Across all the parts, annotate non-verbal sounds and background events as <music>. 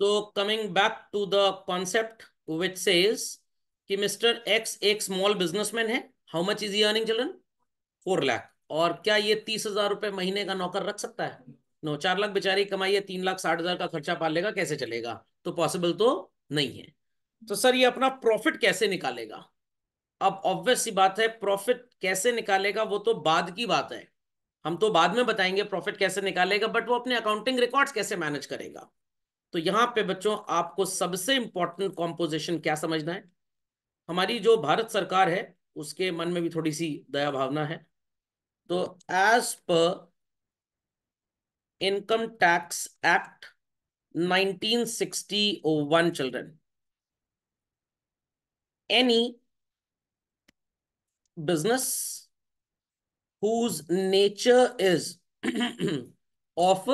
तो coming back to the concept which says कि mister X एक स्मॉल बिजनेसमैन है how much is earning children four lakh और क्या ये तीस हजार रुपए महीने का नौकर रख सकता है नो no, चार लाख बेचारी कमाई है तीन लाख साठ हजार का खर्चा पाल लेगा कैसे चलेगा तो पॉसिबल तो नहीं है तो सर ये अपना प्रॉफिट कैसे निकालेगा अब ऑब्वियस सी बात है प्रॉफिट कैसे निकालेगा वो तो बाद की बात है हम तो बाद में बताएंगे प्रॉफिट कैसे निकालेगा बट वो अपने अकाउंटिंग रिकॉर्ड्स कैसे मैनेज करेगा तो यहां पे बच्चों आपको सबसे इंपॉर्टेंट कॉम्पोजिशन क्या समझना है हमारी जो भारत सरकार है उसके मन में भी थोड़ी सी दया भावना है तो as per income tax act 1961 children any business whose nature is of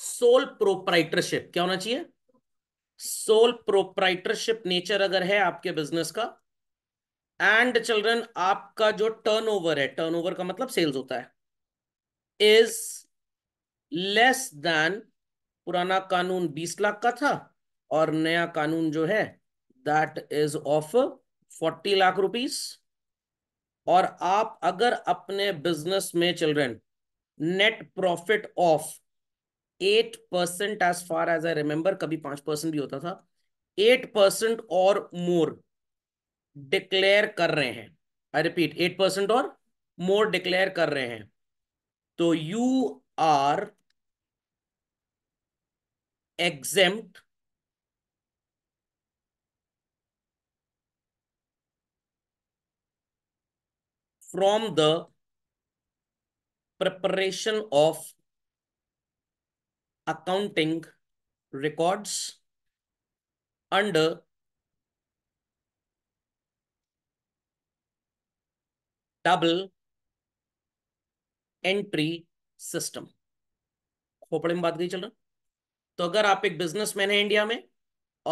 sole proprietorship क्या होना चाहिए सोल प्रोपराइटरशिप नेचर अगर है आपके बिजनेस का एंड चिल्ड्रन आपका जो टर्नओवर है टर्नओवर का मतलब सेल्स होता है इज लेस देन पुराना कानून बीस लाख का था और नया कानून जो है that is of forty lakh rupees और आप अगर अपने बिजनेस में children net profit of eight percent as far as I remember कभी पांच परसेंट भी होता था एट परसेंट और मोर डिक्लेयर कर रहे हैं आई रिपीट एट परसेंट और मोर डिक्लेयर कर रहे हैं तो you are exempt from the preparation of accounting records under double entry system खोपड़े में बात गई चल रहा तो अगर आप एक बिजनेसमैन है इंडिया में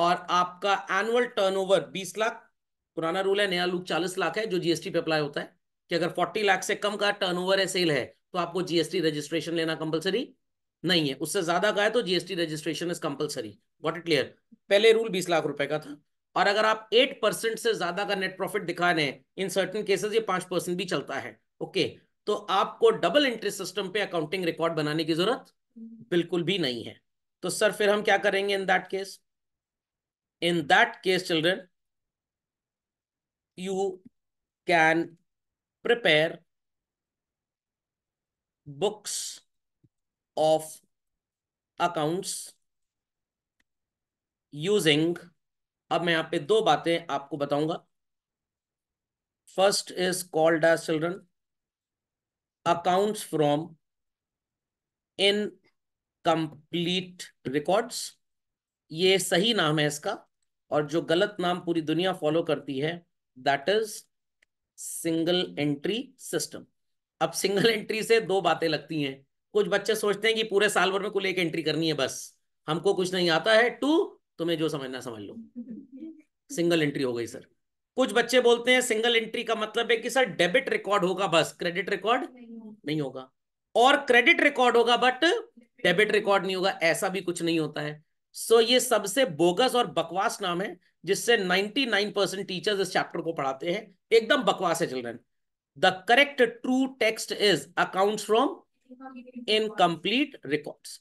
और आपका एनुअल टर्नओवर 20 लाख पुराना रूल है नया लुक 40 लाख है जो जीएसटी पे अप्लाई होता है कि अगर 40 लाख से कम का टर्नओवर है सेल है तो आपको जीएसटी रजिस्ट्रेशन लेना कंपलसरी नहीं है उससे ज्यादा का है तो GST registration is compulsory what it clear पहले रूल बीस लाख रुपए का था और अगर आप एट परसेंट से ज्यादा का नेट प्रॉफिट दिखा रहे इन सर्टन केसेस ये पांच परसेंट भी चलता है ओके okay, तो आपको डबल इंटरेस्ट सिस्टम पे अकाउंटिंग रिकॉर्ड बनाने की जरूरत बिल्कुल भी नहीं है तो सर फिर हम क्या करेंगे in that case in that case children you can prepare books of accounts using अब मैं यहां पे दो बातें आपको बताऊंगा first is called as children from incomplete records ये सही नाम है इसका और जो गलत नाम पूरी दुनिया फॉलो करती है that is single entry system अब सिंगल एंट्री से दो बातें लगती हैं कुछ बच्चे सोचते हैं कि पूरे साल भर में कुल एक एंट्री करनी है बस हमको कुछ नहीं आता है टू तुम्हें जो समझना समझ लो सिंगल एंट्री हो गई सर कुछ बच्चे बोलते हैं सिंगल एंट्री का मतलब है कि सर डेबिट रिकॉर्ड होगा बस क्रेडिट रिकॉर्ड नहीं होगा और क्रेडिट रिकॉर्ड होगा बट डेबिट रिकॉर्ड नहीं होगा ऐसा भी कुछ नहीं होता है सो so, ये सबसे बोगस और बकवास नाम है जिससे 99 परसेंट टीचर्स इस चैप्टर को पढ़ाते हैं एकदम बकवास है children the correct true text is account from incomplete records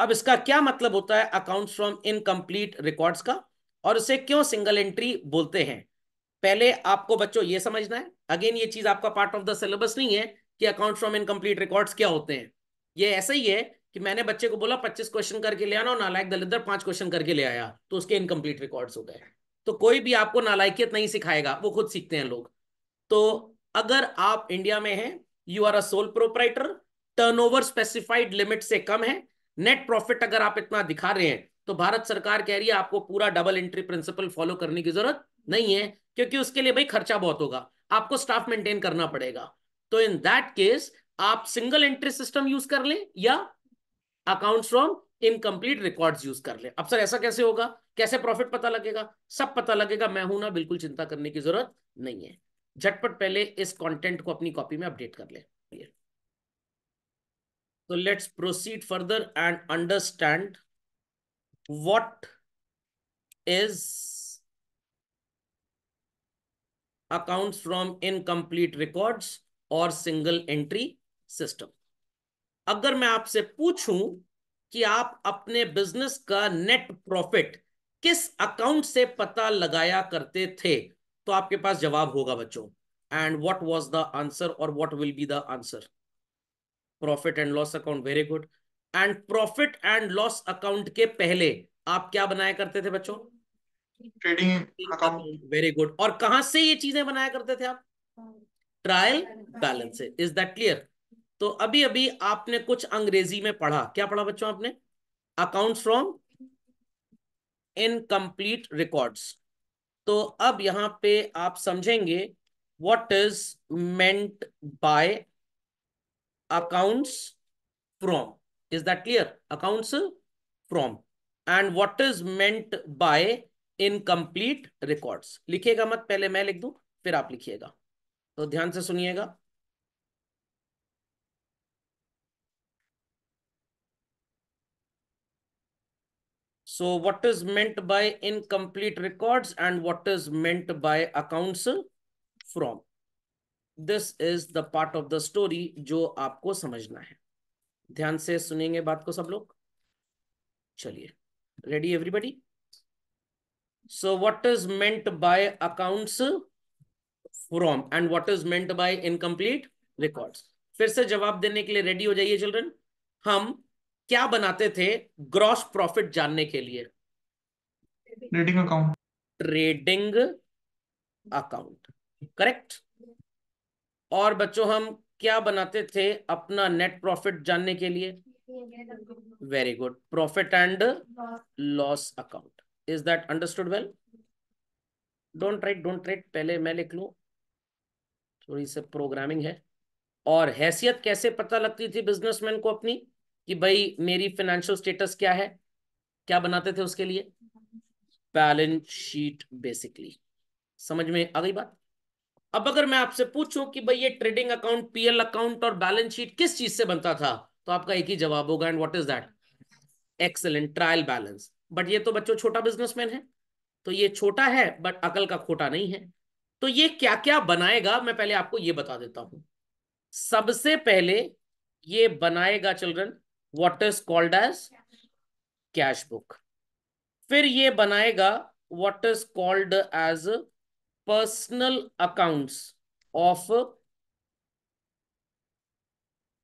अब इसका क्या मतलब होता है अकाउंट्स फ्रॉम इनकम्प्लीट रिकॉर्ड्स का और उसे क्यों सिंगल एंट्री बोलते हैं पहले आपको बच्चों ये समझना है अगेन ये चीज आपका पार्ट ऑफ द सिलेबस नहीं है कि अकाउंट फ्रॉम इनकम्प्लीट रिकॉर्ड्स क्या होते हैं ये ऐसा ही है कि मैंने बच्चे को बोला 25 क्वेश्चन करके ले आना और नालायक दलिंदर पांच क्वेश्चन करके ले आया तो उसके इनकम्प्लीट रिकॉर्ड्स हो गए तो कोई भी आपको नालायकियत नहीं सिखाएगा वो खुद सीखते हैं लोग तो अगर आप इंडिया में हैं you are a sole proprietor turnover specified limit से कम है नेट प्रॉफिट अगर आप इतना दिखा रहे हैं तो भारत सरकार कह रही है आपको पूरा डबल एंट्री प्रिंसिपल फॉलो करने की जरूरत नहीं है क्योंकि उसके लिए भाई खर्चा बहुत होगा आपको स्टाफ मेंटेन करना पड़ेगा तो इन दैट केस आप सिंगल एंट्री सिस्टम यूज कर लें या account from incomplete record use कर लें अब सर ऐसा कैसे होगा कैसे प्रॉफिट पता लगेगा सब पता लगेगा मैं हूं ना बिल्कुल चिंता करने की जरूरत नहीं है झटपट पहले इस कॉन्टेंट को अपनी कॉपी में अपडेट कर लें So let's proceed further and understand what is accounts from incomplete records और सिंगल एंट्री सिस्टम अगर मैं आपसे पूछूं कि आप अपने बिजनेस का नेट प्रॉफिट किस अकाउंट से पता लगाया करते थे तो आपके पास जवाब होगा बच्चों and what was the answer और what will be the answer profit and loss account very good and profit and loss account के पहले आप क्या बनाया करते थे बच्चों ट्रेडिंग अकाउंट वेरी गुड और कहां से ये चीजें बनाया करते थे आप ट्रायल बैलेंस से इज दैट क्लियर तो अभी अभी आपने कुछ अंग्रेजी में पढ़ा क्या पढ़ा बच्चों आपने अकाउंट फ्रॉम इनकम्प्लीट रिकॉर्ड्स तो अब यहां पे आप समझेंगे what is meant by accounts from. Is that clear? Accounts from. And what is meant by incomplete records? लिखिएगा मत पहले मैं लिख दूं फिर आप लिखिएगा तो ध्यान से सुनिएगा so what is meant by incomplete records and what is meant by accounts from this is the part of the story जो आपको समझना है ध्यान से सुनेंगे बात को सब लोग चलिए ready everybody so what is meant by accounts from and what is meant by incomplete records फिर से जवाब देने के लिए रेडी हो जाइए चिल्ड्रन हम क्या बनाते थे ग्रॉस प्रॉफिट जानने के लिए trading account trading account correct और बच्चों हम क्या बनाते थे अपना नेट प्रॉफिट जानने के लिए very good profit and loss account is that understood well don't write don't write पहले मैं लिख लू थोड़ी सी प्रोग्रामिंग है और हैसियत कैसे पता लगती थी बिजनेसमैन को अपनी कि भाई मेरी फाइनेंशियल स्टेटस क्या है क्या बनाते थे उसके लिए बैलेंस शीट बेसिकली समझ में आ गई बात अब अगर मैं आपसे पूछूं कि भाई ये ट्रेडिंग अकाउंट पीएल अकाउंट और बैलेंस शीट किस चीज से बनता था तो आपका एक ही जवाब होगा and what is that excellent trial balance but ये तो बच्चों छोटा बिजनेसमैन है तो ये छोटा है बट अकल का खोटा नहीं है तो ये क्या क्या बनाएगा मैं पहले आपको ये बता देता हूं सबसे पहले ये बनाएगा children what is called as cash book फिर ये बनाएगा what is called as personal accounts of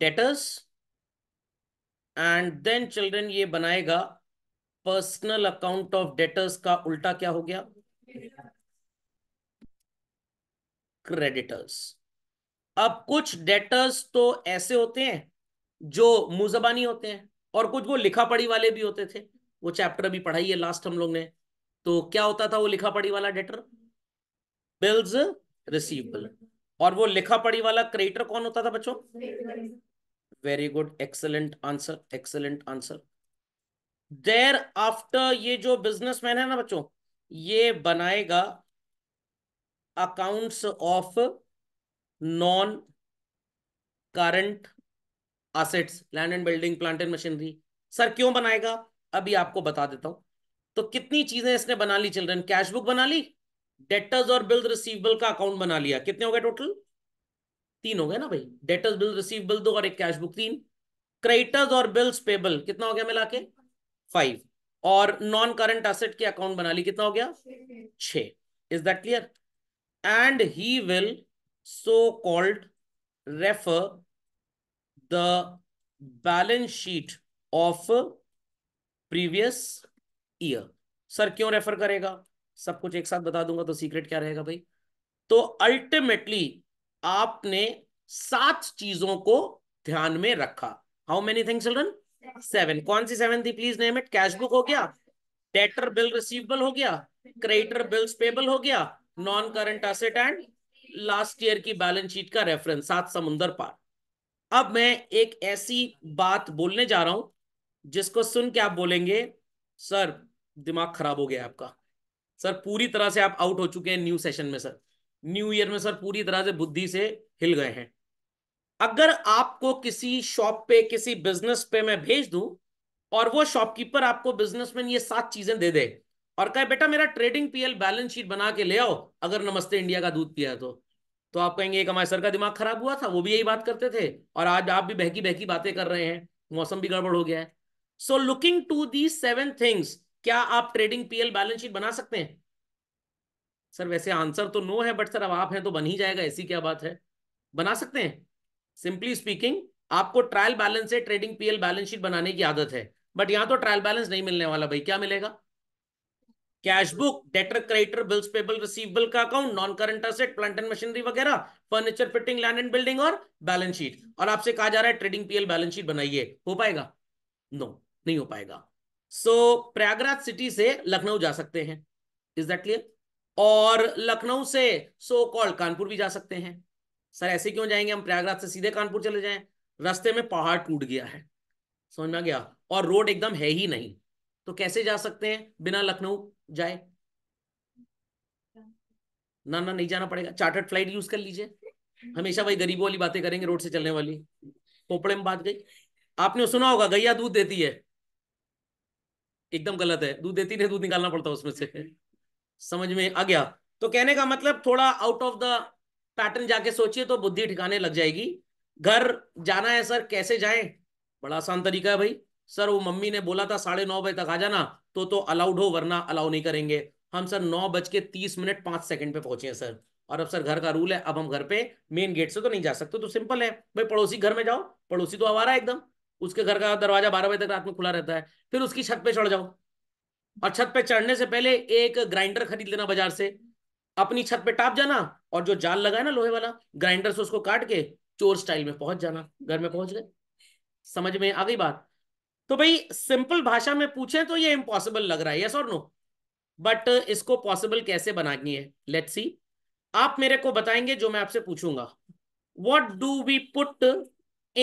debtors and then children ये बनाएगा पर्सनल अकाउंट ऑफ डेटर्स का उल्टा क्या हो गया क्रेडिटर्स अब कुछ डेटर्स तो ऐसे होते हैं जो मुजबानी होते हैं और कुछ वो लिखा पढ़ी वाले भी होते थे वो चैप्टर भी पढ़ाई है लास्ट हम लोग ने तो क्या होता था वो लिखा पढ़ी वाला डेटर बिल्स रिसीवेबल और वो लिखा पड़ी वाला क्रेडिटर कौन होता था बच्चों very good excellent answer excellent answer thereafter ये जो बिजनेसमैन है ना बच्चों ये बनाएगा accounts of non current assets land and building plant and machinery sir क्यों बनाएगा अभी आपको बता देता हूं तो कितनी चीजें इसने बना ली चिल्ड्रन कैश बुक बना ली डेटर्स और बिल रिसीवेबल का अकाउंट बना लिया कितने हो गए टोटल तीन हो गए ना भाई डेटर्स बिल रिसीवेबल दो और एक कैश बुक तीन क्रेडिटर्स और बिल्स पेबल कितना हो गया मिला के फाइव और नॉन करंट एसेट के अकाउंट बना ली कितना हो गया छ is that clear and he will so called refer the balance sheet of previous year sir क्यों रेफर करेगा सब कुछ एक साथ बता दूंगा तो सीक्रेट क्या रहेगा भाई तो अल्टीमेटली आपने सात चीजों को ध्यान में रखा how many things children seven कौन सी सेवन थी please name it cash book हो गया डेटर बिल रिसीवेबल हो गया क्रेडिटर बिल्स पेबल हो गया non current asset and last year की बैलेंस शीट का रेफरेंस सात समुंदर पार अब मैं एक ऐसी बात बोलने जा रहा हूं जिसको सुन के आप बोलेंगे सर दिमाग खराब हो गया आपका सर पूरी तरह से आप आउट हो चुके हैं न्यू सेशन में सर न्यू ईयर में सर पूरी तरह से बुद्धि से हिल गए हैं अगर आपको किसी शॉप पे किसी बिजनेस पे मैं भेज दूं और वो शॉपकीपर आपको बिजनेसमैन ये सात चीजें दे दे और कहे बेटा मेरा ट्रेडिंग पीएल बैलेंस शीट बना के ले आओ अगर नमस्ते इंडिया का दूध पिया है तो तो आप कहेंगे एक हमारे सर का दिमाग खराब हुआ था वो भी यही बात करते थे और आज आप भी बहकी बहकी बातें कर रहे हैं मौसम भी गड़बड़ हो गया है so looking to the seven things क्या आप ट्रेडिंग पीएल बैलेंस शीट बना सकते हैं सर वैसे आंसर तो नो है बट सर अब आप हैं तो बन ही जाएगा ऐसी क्या बात है बना सकते हैं सिंपली स्पीकिंग आपको ट्रायल बैलेंस से ट्रेडिंग पीएल बैलेंस शीट बनाने की आदत है बट यहां तो ट्रायल बैलेंस नहीं मिलने वाला भाई क्या मिलेगा cash book debtor creditor bills payable receivable का account non current asset plant and machinery वगैरह furniture fitting land and building और बैलेंस शीट और आपसे कहा जा रहा है ट्रेडिंग पीएल बैलेंस शीट बनाइए हो पाएगा नो no, नहीं हो पाएगा सो so, प्रयागराज सिटी से लखनऊ जा सकते हैं इज दैट क्लियर और लखनऊ से सो कॉल्ड कानपुर भी जा सकते हैं सर ऐसे क्यों जाएंगे हम प्रयागराज से सीधे कानपुर चले जाएं रास्ते में पहाड़ टूट गया है समझ में आ गया और रोड एकदम है ही नहीं तो कैसे जा सकते हैं बिना लखनऊ जाए ना ना नहीं जाना पड़ेगा चार्टर्ड फ्लाइट यूज कर लीजिए हमेशा वही गरीबों वाली बातें करेंगे रोड से चलने वाली पोपड़े में बात गई आपने सुना होगा गैया दूध देती है एकदम गलत है दूध देती नहीं दूध निकालना पड़ता उसमें से समझ में आ गया तो कहने का मतलब थोड़ा आउट ऑफ द पैटर्न जाके सोचिए तो बुद्धि ठिकाने लग जाएगी घर जाना है सर कैसे जाए बड़ा आसान तरीका है भाई सर वो मम्मी ने बोला था साढ़े नौ बजे तक आ जाना तो तो अलाउड हो वरना अलाउ नहीं करेंगे हम सर नौ बज के तीस मिनट पांच सेकंड पे पहुंचे हैं सर और अब सर घर का रूल है अब हम घर पे मेन गेट से तो नहीं जा सकते तो सिंपल है भाई पड़ोसी घर में जाओ पड़ोसी तो आवारा एकदम उसके घर का दरवाजा बारह बजे तक रात में खुला रहता है फिर उसकी छत पे चढ़ जाओ और छत पे चढ़ने से पहले एक ग्राइंडर खरीद लेना बाजार से अपनी छत पे टाप जाना और जो जाल लगा है ना लोहे वाला ग्राइंडर से उसको काट के चोर स्टाइल में पहुंच जाना घर में पहुंच गए समझ में आ गई बात तो भाई सिंपल भाषा में पूछे तो ये इम्पॉसिबल लग रहा है यस और नो बट इसको पॉसिबल कैसे बनानी है लेट सी आप मेरे को बताएंगे जो मैं आपसे पूछूंगा what do we put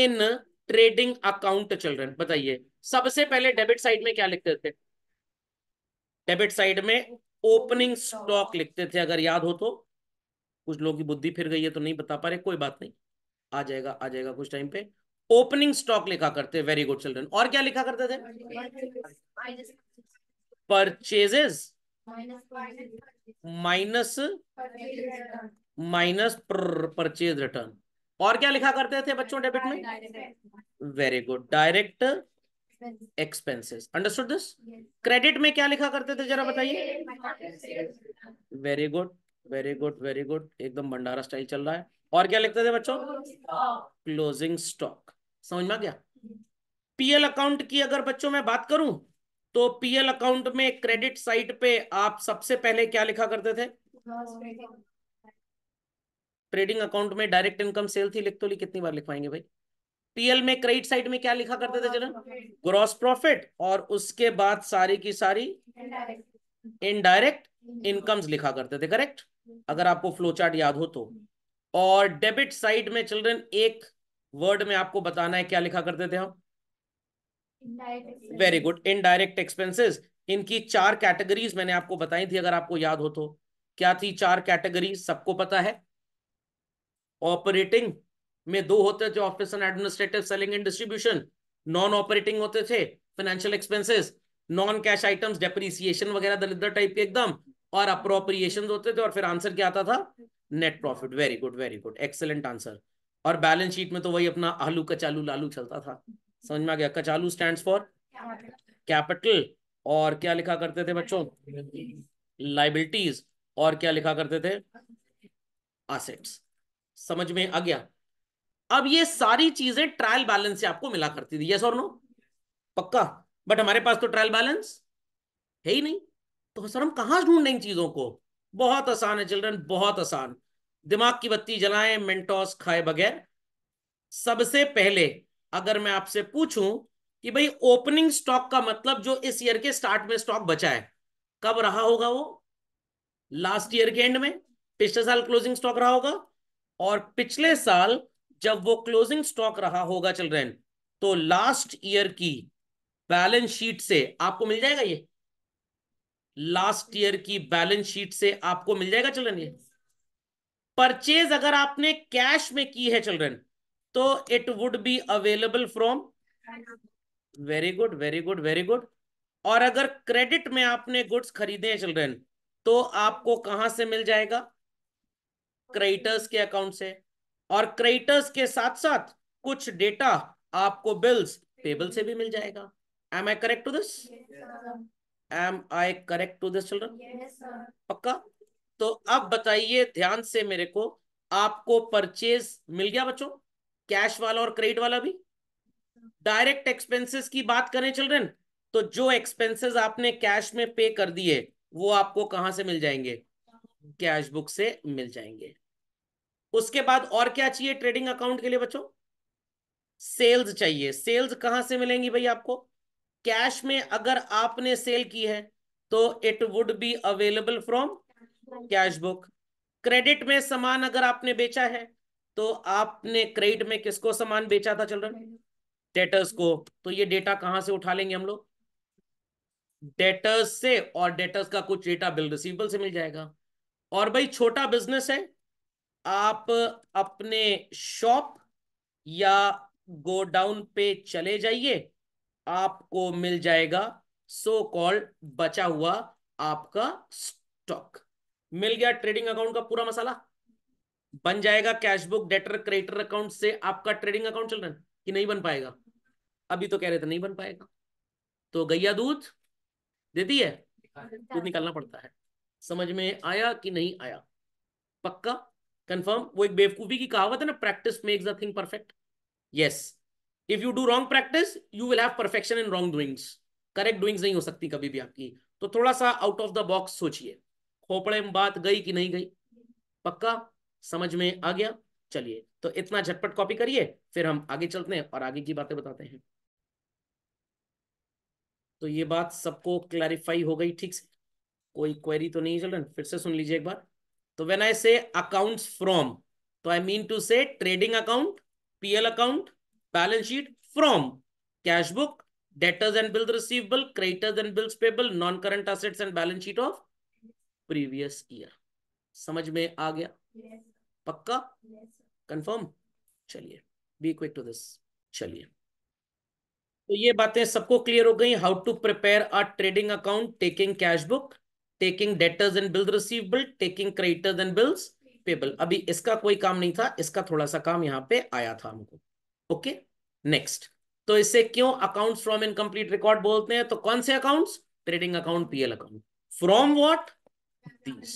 in trading account children बताइए सबसे पहले डेबिट साइड में क्या लिखते थे डेबिट साइड में ओपनिंग स्टॉक लिखते थे अगर याद हो तो कुछ लोगों की बुद्धि फिर गई है तो नहीं बता पा रहे कोई बात नहीं आ जाएगा आ जाएगा कुछ टाइम पे ओपनिंग स्टॉक लिखा करते वेरी गुड चिल्ड्रन और क्या लिखा करते थे purchases minus minus purchase return और क्या लिखा करते थे बच्चों डेबिट में very good direct expenses understood this credit में क्या लिखा करते थे जरा बताइए very good very good very good एकदम भंडारा स्टाइल चल रहा है और क्या लिखते थे बच्चों क्लोजिंग स्टॉक समझ में क्या पीएल अकाउंट की अगर बच्चों में बात करूं तो पीएल अकाउंट में क्रेडिट साइट पे आप सबसे पहले क्या लिखा करते थे ट्रेडिंग अकाउंट में डायरेक्ट इनकम सेल थी लिख तो ली कितनी बार लिखवाएंगे भाई पीएल में क्रेडिट साइड में क्या लिखा करते थे जनरल ग्रॉस प्रॉफिट और उसके बाद सारी की सारी इनडायरेक्ट इनकम्स लिखा करते थे करेक्ट अगर आपको फ्लो चार्ट याद हो तो और डेबिट साइड में चिल्ड्रन एक वर्ड में आपको बताना है क्या लिखा करते थे हम वेरी गुड इनडायरेक्ट एक्सपेंसेस इनकी चार कैटेगरीज मैंने आपको बताई थी अगर आपको याद हो तो क्या थी चार कैटेगरी सबको पता है ऑपरेटिंग में दो होते थे office and administrative selling and distribution non operating होते थे financial expenses non cash items depreciation वगैरह दलिद्र टाइप के एकदम और अप्रोप्रिएशन होते थे और फिर आंसर क्या आता था net profit very good very good excellent answer और बैलेंस शीट में तो वही अपना आलू कचालू लालू चलता था समझ में आ गया कचालू स्टैंड फॉर कैपिटल और क्या लिखा करते थे बच्चों लाइबिलिटीज और क्या लिखा करते थे असेट्स समझ में आ गया अब ये सारी चीजें ट्रायल बैलेंस से आपको मिला करती थी यस और नो पक्का बट हमारे पास तो ट्रायल बैलेंस है ही नहीं तो सर हम कहां ढूंढ इन चीजों को बहुत आसान है चिल्ड्रन बहुत आसान दिमाग की बत्ती जलाएं मेंटोस खाए बगैर सबसे पहले अगर मैं आपसे पूछूं कि भाई ओपनिंग स्टॉक का मतलब जो इस ईयर के स्टार्ट में स्टॉक बचा है कब रहा होगा वो लास्ट ईयर के एंड में पिछले साल क्लोजिंग स्टॉक रहा होगा और पिछले साल जब वो क्लोजिंग स्टॉक रहा होगा चिल्ड्रेन तो लास्ट ईयर की बैलेंस शीट से आपको मिल जाएगा ये लास्ट ईयर की बैलेंस शीट से आपको मिल जाएगा चिल्ड्रेन ये परचेज अगर आपने कैश में की है चिल्ड्रेन तो it would be available from very good very good very good और अगर क्रेडिट में आपने गुड्स खरीदे हैं चिल्ड्रेन तो आपको कहां से मिल जाएगा क्रेडिटर्स के अकाउंट से और क्रेडिटर्स के साथ साथ कुछ डेटा आपको बिल्स पेबल से भी मिल जाएगा am I correct to this am I correct to this children पक्का तो अब बताइए ध्यान से मेरे को आपको परचेज मिल गया बच्चों कैश वाला और क्रेडिट वाला भी डायरेक्ट एक्सपेंसेस की बात करें चिल्ड्रन तो जो एक्सपेंसेस आपने कैश में पे कर दिए वो आपको कहां से मिल जाएंगे कैश बुक से मिल जाएंगे उसके बाद और क्या चाहिए ट्रेडिंग अकाउंट के लिए बच्चों सेल्स चाहिए सेल्स कहां से मिलेंगी भाई आपको कैश में अगर आपने सेल की है तो it would be available from cash book credit में सामान अगर आपने बेचा है तो आपने क्रेडिट में किसको सामान बेचा था चिल्ड्रन डेटर्स को तो ये डेटा कहां से उठा लेंगे हम लोग डेटर्स से और डेटर्स का कुछ डेटा बिल रिसीवेबल से मिल जाएगा और भाई छोटा बिजनेस है आप अपने शॉप या गोडाउन पे चले जाइए आपको मिल जाएगा सो कॉल्ड बचा हुआ आपका स्टॉक मिल गया ट्रेडिंग अकाउंट का पूरा मसाला बन जाएगा कैशबुक डेटर क्रेडिटर अकाउंट से आपका ट्रेडिंग अकाउंट चल रहा है कि नहीं बन पाएगा अभी तो कह रहे थे नहीं बन पाएगा तो गैया दूध देती है दूध निकालना पड़ता है समझ में आया कि नहीं आया पक्का कंफर्म वो एक बेवकूफी की कहावत है ना practice makes the thing perfect yes if you do wrong practice you will have perfection in wrong doings correct doings नहीं हो सकती कभी भी आपकी तो थोड़ा सा आउट ऑफ द बॉक्स सोचिए खोपड़े में बात गई कि नहीं गई पक्का समझ में आ गया चलिए तो इतना झटपट कॉपी करिए फिर हम आगे चलते हैं और आगे की बातें बताते हैं तो ये बात सबको क्लैरिफाई हो गई ठीक से कोई क्वेरी तो नहीं चल रहा फिर से सुन लीजिए एक बार तो व्हेन आई से अकाउंट फ्रॉम तो I mean to say trading account PL account balance sheet from cash book debtors and bills receivable creditors and bills payable non current assets and balance sheet of previous year समझ में आ गया yes. पक्का confirm चलिए be quick to this चलिए तो ये बातें सबको क्लियर हो गई how to prepare a trading account taking cash book taking debtors and bills receivable taking creditors and bills payable अभी इसका कोई काम नहीं था इसका थोड़ा सा काम यहाँ पे आया था हमको ओके नेक्स्ट तो इससे क्यों अकाउंट फ्रॉम इनकम्प्लीट रिकॉर्ड बोलते हैं तो कौन से accounts trading account PL account from what these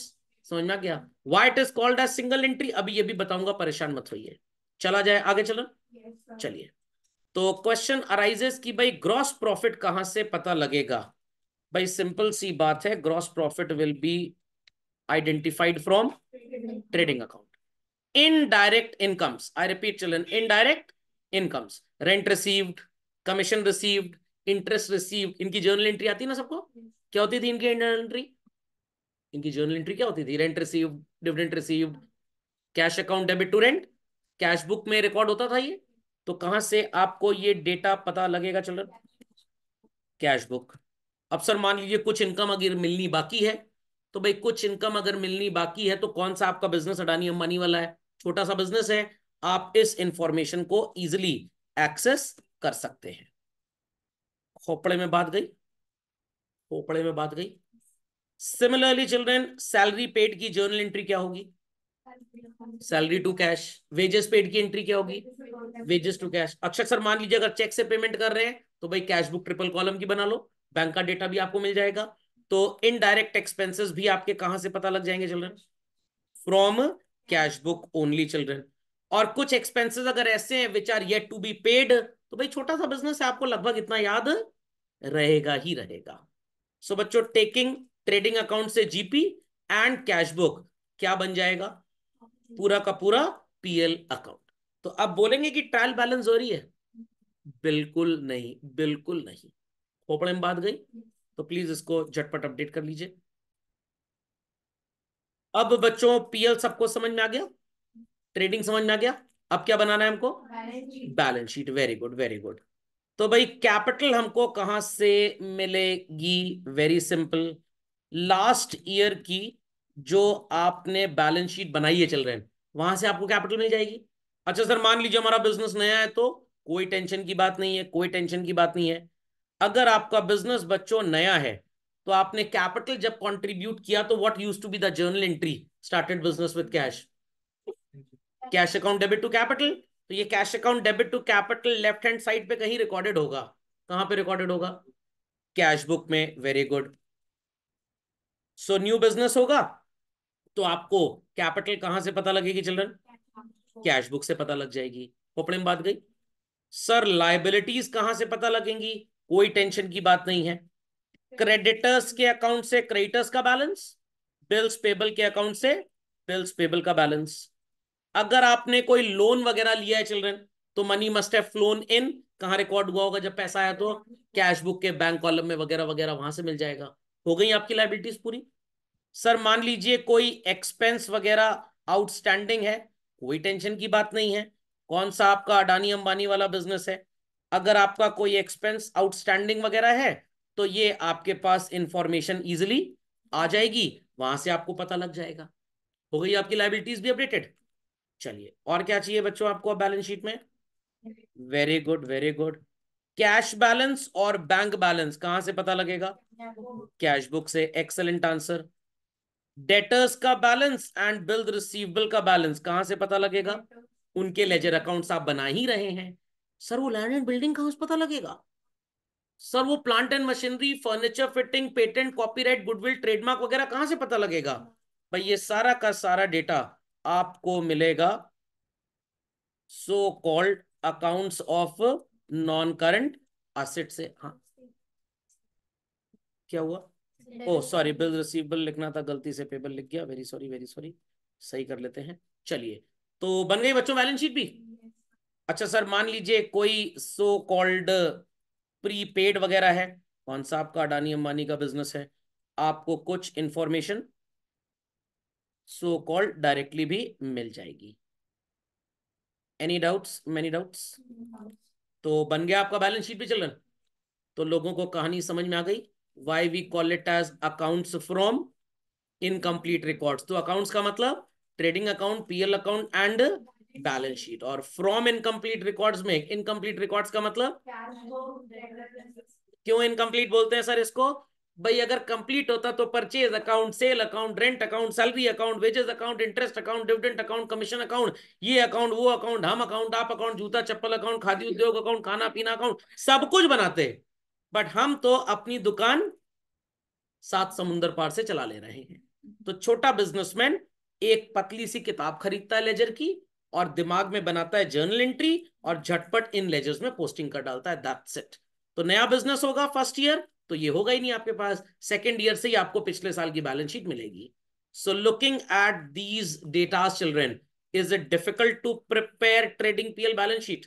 समझना क्या why it is called as single entry अभी ये भी बताऊंगा परेशान मत होइए चला जाए आगे चलो yes, चलिए तो क्वेश्चन अराइजेस की भाई ग्रॉस प्रॉफिट कहां से पता लगेगा भाई सिंपल सी बात है gross profit will be identified from trading account indirect incomes I repeat children indirect incomes rent received commission received interest received इनकी जर्नल एंट्री आती है ना सबको क्या होती थी इनकी जर्नल एंट्री इनकी जर्नल एंट्री क्या होती थी rent receive dividend receive cash account debit to rent cash book में रिकॉर्ड होता था ये तो कहां से आपको ये डेटा पता लगेगा चिल्ड्रन कैश बुक अब सर मान लीजिए कुछ इनकम अगर मिलनी बाकी है तो भाई कुछ इनकम अगर मिलनी बाकी है तो कौन सा आपका बिजनेस अडानी अंबानी वाला है छोटा सा बिजनेस है आप इस इंफॉर्मेशन को इजिली एक्सेस कर सकते हैं खोपड़े में बात गई खोपड़े में बात गई सिमिलरली चिल्ड्रेन सैलरी पेड की जर्नल एंट्री क्या होगी salary to cash wages paid की एंट्री क्या होगी वेजेस टू कैश अक्षर सर मान लीजिए अगर चेक से पेमेंट कर रहे हैं तो भाई कैश बुक ट्रिपल कॉलम की बना लो बैंक का डेटा भी आपको मिल जाएगा तो इनडायरेक्ट एक्सपेंसेस भी आपके कहां से पता लग जाएंगे children from cash book only children और कुछ एक्सपेंसेस अगर ऐसे हैं which are yet to be paid तो भाई छोटा सा बिजनेस है आपको लगभग इतना याद रहेगा ही रहेगा सो so, बच्चों टेकिंग ट्रेडिंग अकाउंट से जीपी एंड कैश बुक क्या बन जाएगा पूरा का पूरा पीएल अकाउंट तो अब बोलेंगे कि ट्रायल बैलेंस हो रही है बिल्कुल नहीं बिल्कुल नहीं पोपड़ में बात गई तो प्लीज इसको झटपट अपडेट कर लीजिए अब बच्चों पीएल सबको समझ में आ गया ट्रेडिंग समझ में आ गया अब क्या बनाना है हमको balance sheet very good very good तो भाई कैपिटल हमको कहां से मिलेगी वेरी सिंपल लास्ट ईयर की जो आपने बैलेंस शीट बनाई है चल रहे हैं वहां से आपको कैपिटल मिल जाएगी अच्छा सर मान लीजिए हमारा बिजनेस नया है तो कोई टेंशन की बात नहीं है कोई टेंशन की बात नहीं है अगर आपका बिजनेस बच्चों नया है तो आपने कैपिटल जब कंट्रीब्यूट किया तो what used to be the journal entry started business with cash cash account debit to capital तो ये cash account debit to capital left hand side पे कहीं रिकॉर्डेड होगा कहां पे रिकॉर्डेड होगा कैश बुक में very good so new business होगा तो आपको कैपिटल कहां से पता लगेगी चिल्ड्रन कैश बुक से पता लग जाएगी खोपड़े में बात गई सर लाइबिलिटीज कहां से पता लगेंगी कोई टेंशन की बात नहीं है क्रेडिटर्स के अकाउंट से क्रेडिटर्स का बैलेंस बिल्स पेबल के अकाउंट से बिल्स पेबल का बैलेंस अगर आपने कोई लोन वगैरह लिया है चिल्ड्रन तो money must have flown in कहा रिकॉर्ड हुआ होगा जब पैसा आया तो कैश बुक के बैंक कॉलम में वगैरह वगैरह वहां से मिल जाएगा हो गई आपकी लाइबिलिटीज पूरी सर मान लीजिए कोई एक्सपेंस वगैरह आउटस्टैंडिंग है कोई टेंशन की बात नहीं है कौन सा आपका अडानी अंबानी वाला बिजनेस है अगर आपका कोई एक्सपेंस आउटस्टैंडिंग वगैरह है तो ये आपके पास इंफॉर्मेशन इजिली आ जाएगी वहां से आपको पता लग जाएगा हो गई आपकी लाइबिलिटीज भी अपडेटेड चलिए और क्या चाहिए बच्चों आपको बैलेंस शीट में very good very good cash balance और बैंक बैलेंस कहां से पता लगेगा कैश बुक से एक्सलेंट आंसर डेटर्स का बैलेंस एंड बिल रिसीवेबल का बैलेंस कहां से पता लगेगा उनके लेजर अकाउंट्स आप बना ही रहे हैं सर वो लैंड एंड बिल्डिंग कहां हाउस पता लगेगा सर वो plant and machinery furniture fitting patent copyright goodwill trademark वगैरह कहां से पता लगेगा भाई ये सारा का सारा डेटा आपको मिलेगा so called accounts of non current asset से हाँ क्या हुआ ओ सॉरी बिल रिसीवेबल लिखना था गलती से पेपर लिख गया वेरी सॉरी वेरी सॉरी सही कर लेते हैं चलिए तो बन गई बच्चों बैलेंस शीट भी अच्छा सर मान लीजिए कोई सो कॉल्ड प्रीपेड वगैरह है कौन सा आपका अडानी अंबानी का बिजनेस है आपको कुछ इंफॉर्मेशन सो कॉल्ड डायरेक्टली भी मिल जाएगी एनी डाउट्स मेनी डाउट्स तो बन गया आपका बैलेंस शीट भी चलन तो लोगों को कहानी समझ में आ गई why we call it as accounts from incomplete records तो अकाउंट्स का मतलब trading account PL account and balance sheet और फ्रॉम इनकम्प्लीट रिकॉर्ड्स में इनकम्प्लीट रिकॉर्ड्स का मतलब क्यों इनकम्प्लीट बोलते हैं सर इसको भाई अगर कंप्लीट होता तो purchase account sale account rent account salary account wages account interest account dividend account commission account ये अकाउंट वो अकाउंट हम अकाउंट आप अकाउंट जूता चप्पल अकाउंट खादी उद्योग अकाउंट खाना पीना अकाउंट सब कुछ बनाते बट हम तो अपनी दुकान सात समुंदर पार से चला ले रहे हैं तो छोटा बिजनेसमैन एक पतली सी किताब खरीदता है लेजर की और दिमाग में बनाता है जर्नल एंट्री और झटपट इन लेजर्स में पोस्टिंग कर डालता है दैट्स इट तो नया बिजनेस होगा फर्स्ट ईयर तो ये होगा ही नहीं आपके पास सेकेंड ईयर से ही आपको पिछले साल की बैलेंस शीट मिलेगी so looking at these data children is it difficult to prepare trading PL balance sheet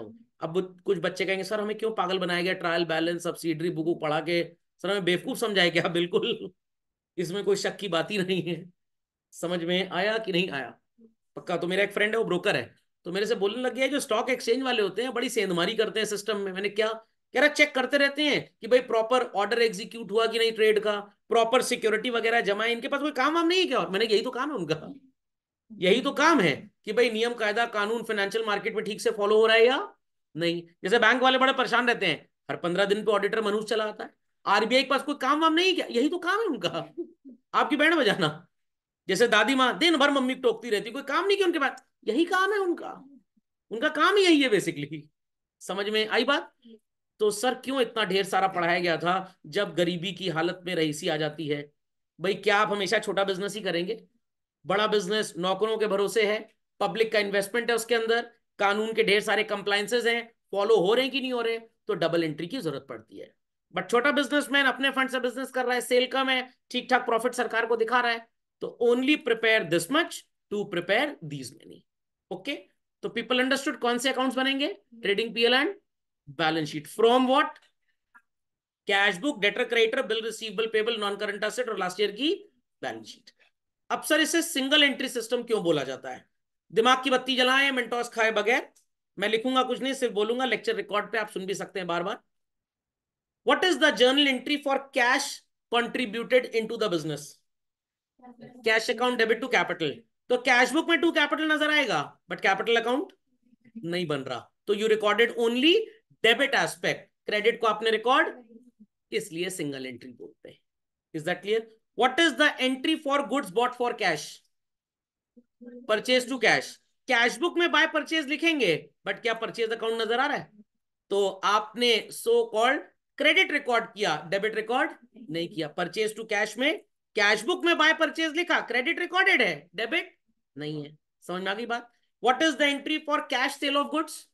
no अब कुछ बच्चे कहेंगे सर हमें क्यों पागल बनाया गया ट्रायल बैलेंस सब्सिडरी बुक पढ़ा के सर हमें बेवकूफ समझाया गया बिल्कुल इसमें कोई शक की बात ही नहीं है समझ में आया कि नहीं आया पक्का तो मेरा एक फ्रेंड है वो ब्रोकर है तो मेरे से बोलने लग गया जो स्टॉक एक्सचेंज वाले होते हैं बड़ी सेंधमारी करते हैं सिस्टम में मैंने क्या कह रहा चेक करते रहते हैं कि भाई प्रॉपर ऑर्डर एग्जीक्यूट हुआ कि नहीं ट्रेड का प्रॉपर सिक्योरिटी वगैरह जमा इनके पास कोई काम वाम नहीं है क्या और मैंने यही तो काम है उनका यही तो काम है कि भाई नियम कायदा कानून फाइनेंशियल मार्केट में ठीक से फॉलो हो रहा है या नहीं जैसे बैंक वाले बड़े परेशान रहते हैं हर पंद्रह दिन पे ऑडिटर मनुष्य चला आता है आरबीआई के पास कोई काम वाम नहीं क्या यही तो काम है उनका आपकी बैंड बजाना जैसे दादी माँ दिन भर मम्मी टोकती रहती कोई काम नहीं किया उनके पास यही काम है उनका उनका काम ही यही है बेसिकली समझ में आई बात तो सर क्यों इतना ढेर सारा पढ़ाया गया था जब गरीबी की हालत में रईसी आ जाती है भाई क्या आप हमेशा छोटा बिजनेस ही करेंगे बड़ा बिजनेस नौकरों के भरोसे है पब्लिक का इन्वेस्टमेंट है उसके अंदर कानून के ढेर सारे कंप्लाइंसेज हैं फॉलो हो रहे हैं कि नहीं हो रहे तो डबल एंट्री की जरूरत पड़ती है बट छोटा बिजनेसमैन अपने फंड से बिजनेस कर रहा है सेल कम है ठीक ठाक प्रॉफिट सरकार को दिखा रहा है तो only prepare this much to prepare these money okay तो पीपल अंडरस्टूड कौन से अकाउंट बनेंगे trading PL and balance sheet from what cash book debtor creditor bill receivable payable non current asset और लास्ट ईयर की balance sheet अब sir इसे single entry system क्यों बोला जाता है दिमाग की बत्ती जलाए मिनटॉस खाए बगैर मैं लिखूंगा कुछ नहीं सिर्फ बोलूंगा लेक्चर रिकॉर्ड पे आप सुन भी सकते हैं बार बार what is the journal entry for cash contributed into the business cash account debit to capital तो कैश बुक में टू कैपिटल नजर आएगा बट कैपिटल अकाउंट नहीं बन रहा तो you recorded only debit aspect credit को आपने रिकॉर्ड इसलिए सिंगल एंट्री बोलते हैं is that clear what is the entry for goods bought for cash purchase to cash cash book में बाय परचेज लिखेंगे बट क्या परचेज अकाउंट नजर आ रहा है तो आपने सो कॉल्ड क्रेडिट रिकॉर्ड किया डेबिट रिकॉर्ड नहीं किया परचेज टू कैश में कैश बुक में बाय परचेज लिखा क्रेडिट रिकॉर्डेड है डेबिट नहीं है समझ में आ गई बात what is the entry for cash sale of goods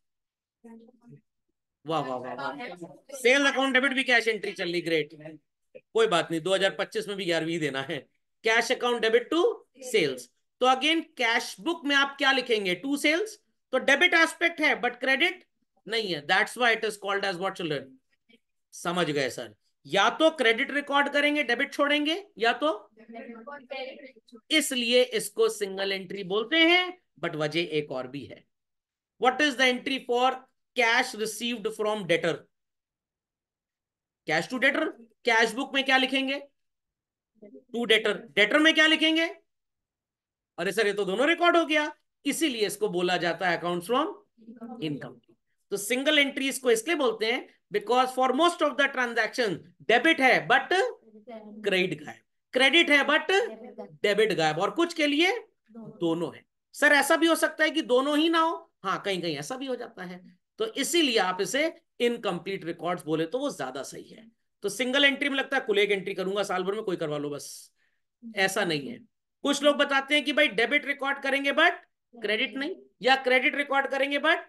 वाह वाह वाह सेल अकाउंट डेबिट भी कैश एंट्री चल रही ग्रेट कोई बात नहीं 2025 में भी ग्यारहवीं देना है cash account debit to sales तो अगेन कैश बुक में आप क्या लिखेंगे टू सेल्स तो डेबिट एस्पेक्ट है बट क्रेडिट नहीं है that's why it is called as what children समझ गए सर या तो क्रेडिट रिकॉर्ड करेंगे डेबिट छोड़ेंगे या तो इसलिए इसको सिंगल एंट्री बोलते हैं बट वजह एक और भी है what is the entry for cash received from debtor cash to debtor cash book में क्या लिखेंगे टू डेटर डेटर में क्या लिखेंगे अरे सर ये तो दोनों रिकॉर्ड हो गया इसीलिए इसको बोला जाता है अकाउंट फ्रॉम इनकम तो सिंगल एंट्री इसको इसलिए बोलते हैं because for most of the transaction debit है बट क्रेडिट गायब क्रेडिट है बट डेबिट गायब और कुछ के लिए दोनों है सर ऐसा भी हो सकता है कि दोनों ही ना हो हाँ कहीं कहीं ऐसा भी हो जाता है तो इसीलिए आप इसे इनकम्प्लीट रिकॉर्ड बोले तो वो ज्यादा सही है तो सिंगल एंट्री में लगता है कुल एक एंट्री करूंगा साल भर में कोई करवा लो बस ऐसा नहीं है कुछ लोग बताते हैं कि भाई डेबिट रिकॉर्ड करेंगे बट क्रेडिट नहीं या क्रेडिट रिकॉर्ड करेंगे बट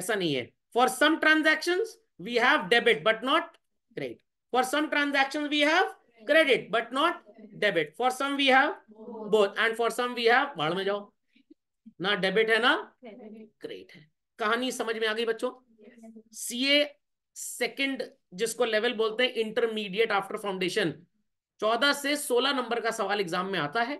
ऐसा नहीं है for some transaction we have debit but not credit. For some transactions, we have credit but not debit. For some, we have both. And for some, we have बाढ़ mein jao na debit hai na credit hai kahani samajh mein aa gayi bachcho ca second जिसको level बोलते हैं intermediate after foundation चौदह से सोलह number का सवाल exam में आता है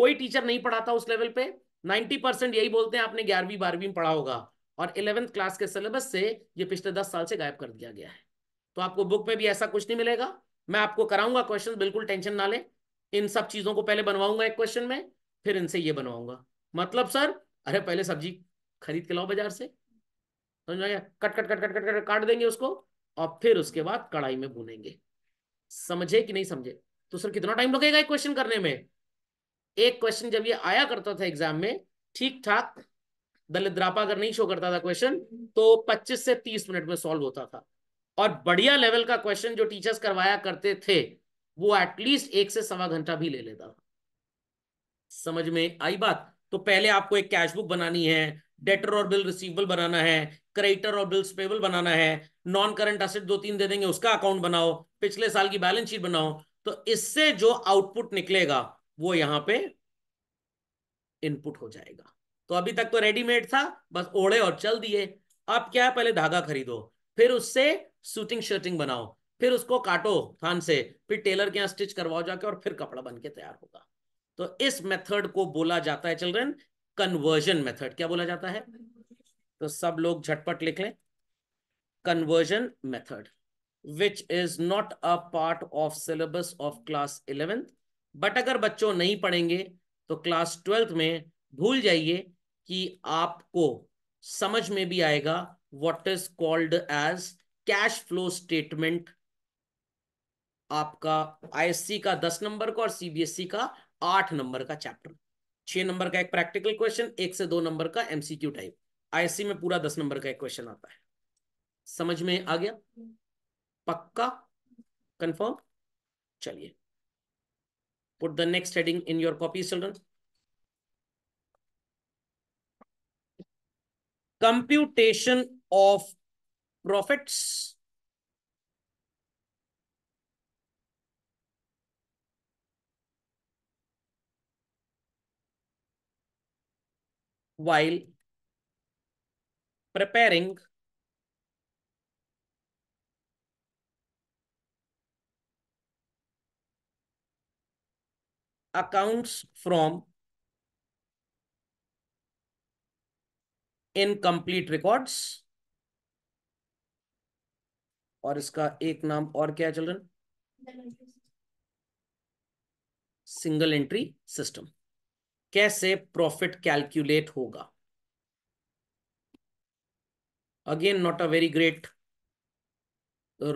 कोई टीचर नहीं पढ़ाता उस लेवल पे नाइनटी परसेंट यही बोलते हैं आपने ग्यारहवीं बारहवीं पढ़ा होगा और इलेवेंथ क्लास के सिलेबस से ये पिछले दस साल से गायब कर दिया गया है तो आपको बुक में भी ऐसा कुछ नहीं मिलेगा मैं आपको कराऊंगा क्वेश्चन बिल्कुल टेंशन ना ले इन सब चीज़ों को पहले बनवाऊंगा एक क्वेश्चन में फिर इनसे ये बनवाऊंगा मतलब सर अरे पहले सब्जी खरीद के लाओ बाजार से समझ में cut cut cut cut cut cut काट देंगे उसको और फिर उसके बाद कढ़ाई में भूनेंगे समझे कि नहीं समझे तो सर कितना टाइम लगेगा एक क्वेश्चन करने में एक क्वेश्चन जब ये आया करता था एग्जाम में ठीक ठाक दलिद्रापा अगर नहीं शो करता था क्वेश्चन तो 25 से 30 मिनट में सॉल्व होता था और बढ़िया लेवल का क्वेश्चन जो टीचर्स करवाया करते थे वो एटलीस्ट एक से सवा घंटा भी ले लेता था समझ में आई बात तो पहले आपको एक कैश बुक बनानी है डेटर और बिल रिसीवेबल बनाना है क्रेडिटर और बिल्स पेबल बनाना है नॉन करंट असिट दो तीन दे देंगे उसका अकाउंट बनाओ पिछले साल की बैलेंस शीट बनाओ तो इससे जो आउटपुट निकलेगा वो यहां पे इनपुट हो जाएगा तो अभी तक तो रेडीमेड था बस ओढ़े और चल दिए अब क्या है पहले धागा खरीदो फिर उससे सूटिंग शर्टिंग बनाओ फिर उसको काटो थान से फिर टेलर के यहाँ स्टिच करवाओ जाके और फिर कपड़ा बन के तैयार होगा तो इस मेथड को बोला जाता है चिल्ड्रन कन्वर्जन मेथड क्या बोला जाता है तो सब लोग झटपट लिख लें conversion method which is not a part of syllabus of class eleventh but अगर बच्चों नहीं पढ़ेंगे तो क्लास ट्वेल्थ में भूल जाइए कि आपको समझ में भी आएगा what is called as cash flow statement आपका आईएससी का दस नंबर का और सीबीएसई e का आठ नंबर का चैप्टर छह नंबर का एक प्रैक्टिकल क्वेश्चन एक से दो नंबर का एमसीक्यू टाइप आईएससी में पूरा दस नंबर का एक क्वेश्चन आता है समझ में आ गया पक्का कंफर्म चलिए put the next heading in your copy children computation of profits while preparing accounts from incomplete records और इसका एक नाम और क्या है चिल्ड्रन सिंगल एंट्री सिस्टम कैसे प्रॉफिट कैलकुलेट होगा again not a very great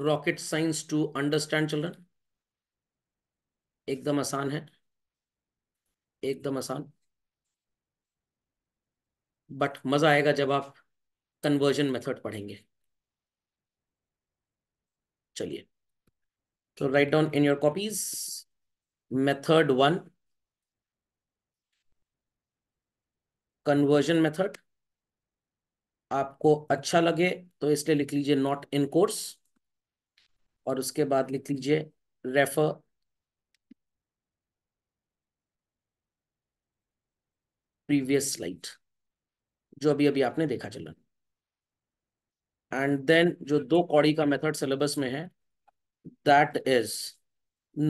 rocket science to understand children एकदम आसान है एकदम आसान बट मज़ा आएगा जब आप कन्वर्जन मेथड पढ़ेंगे चलिए तो write down in your copies method one conversion method आपको अच्छा लगे तो इसलिए लिख लीजिए नॉट इन कोर्स और उसके बाद लिख लीजिए रेफर प्रीवियस स्लाइड जो अभी अभी आपने देखा चलन एंड देन जो दो कौड़ी का मेथड सिलेबस में है that is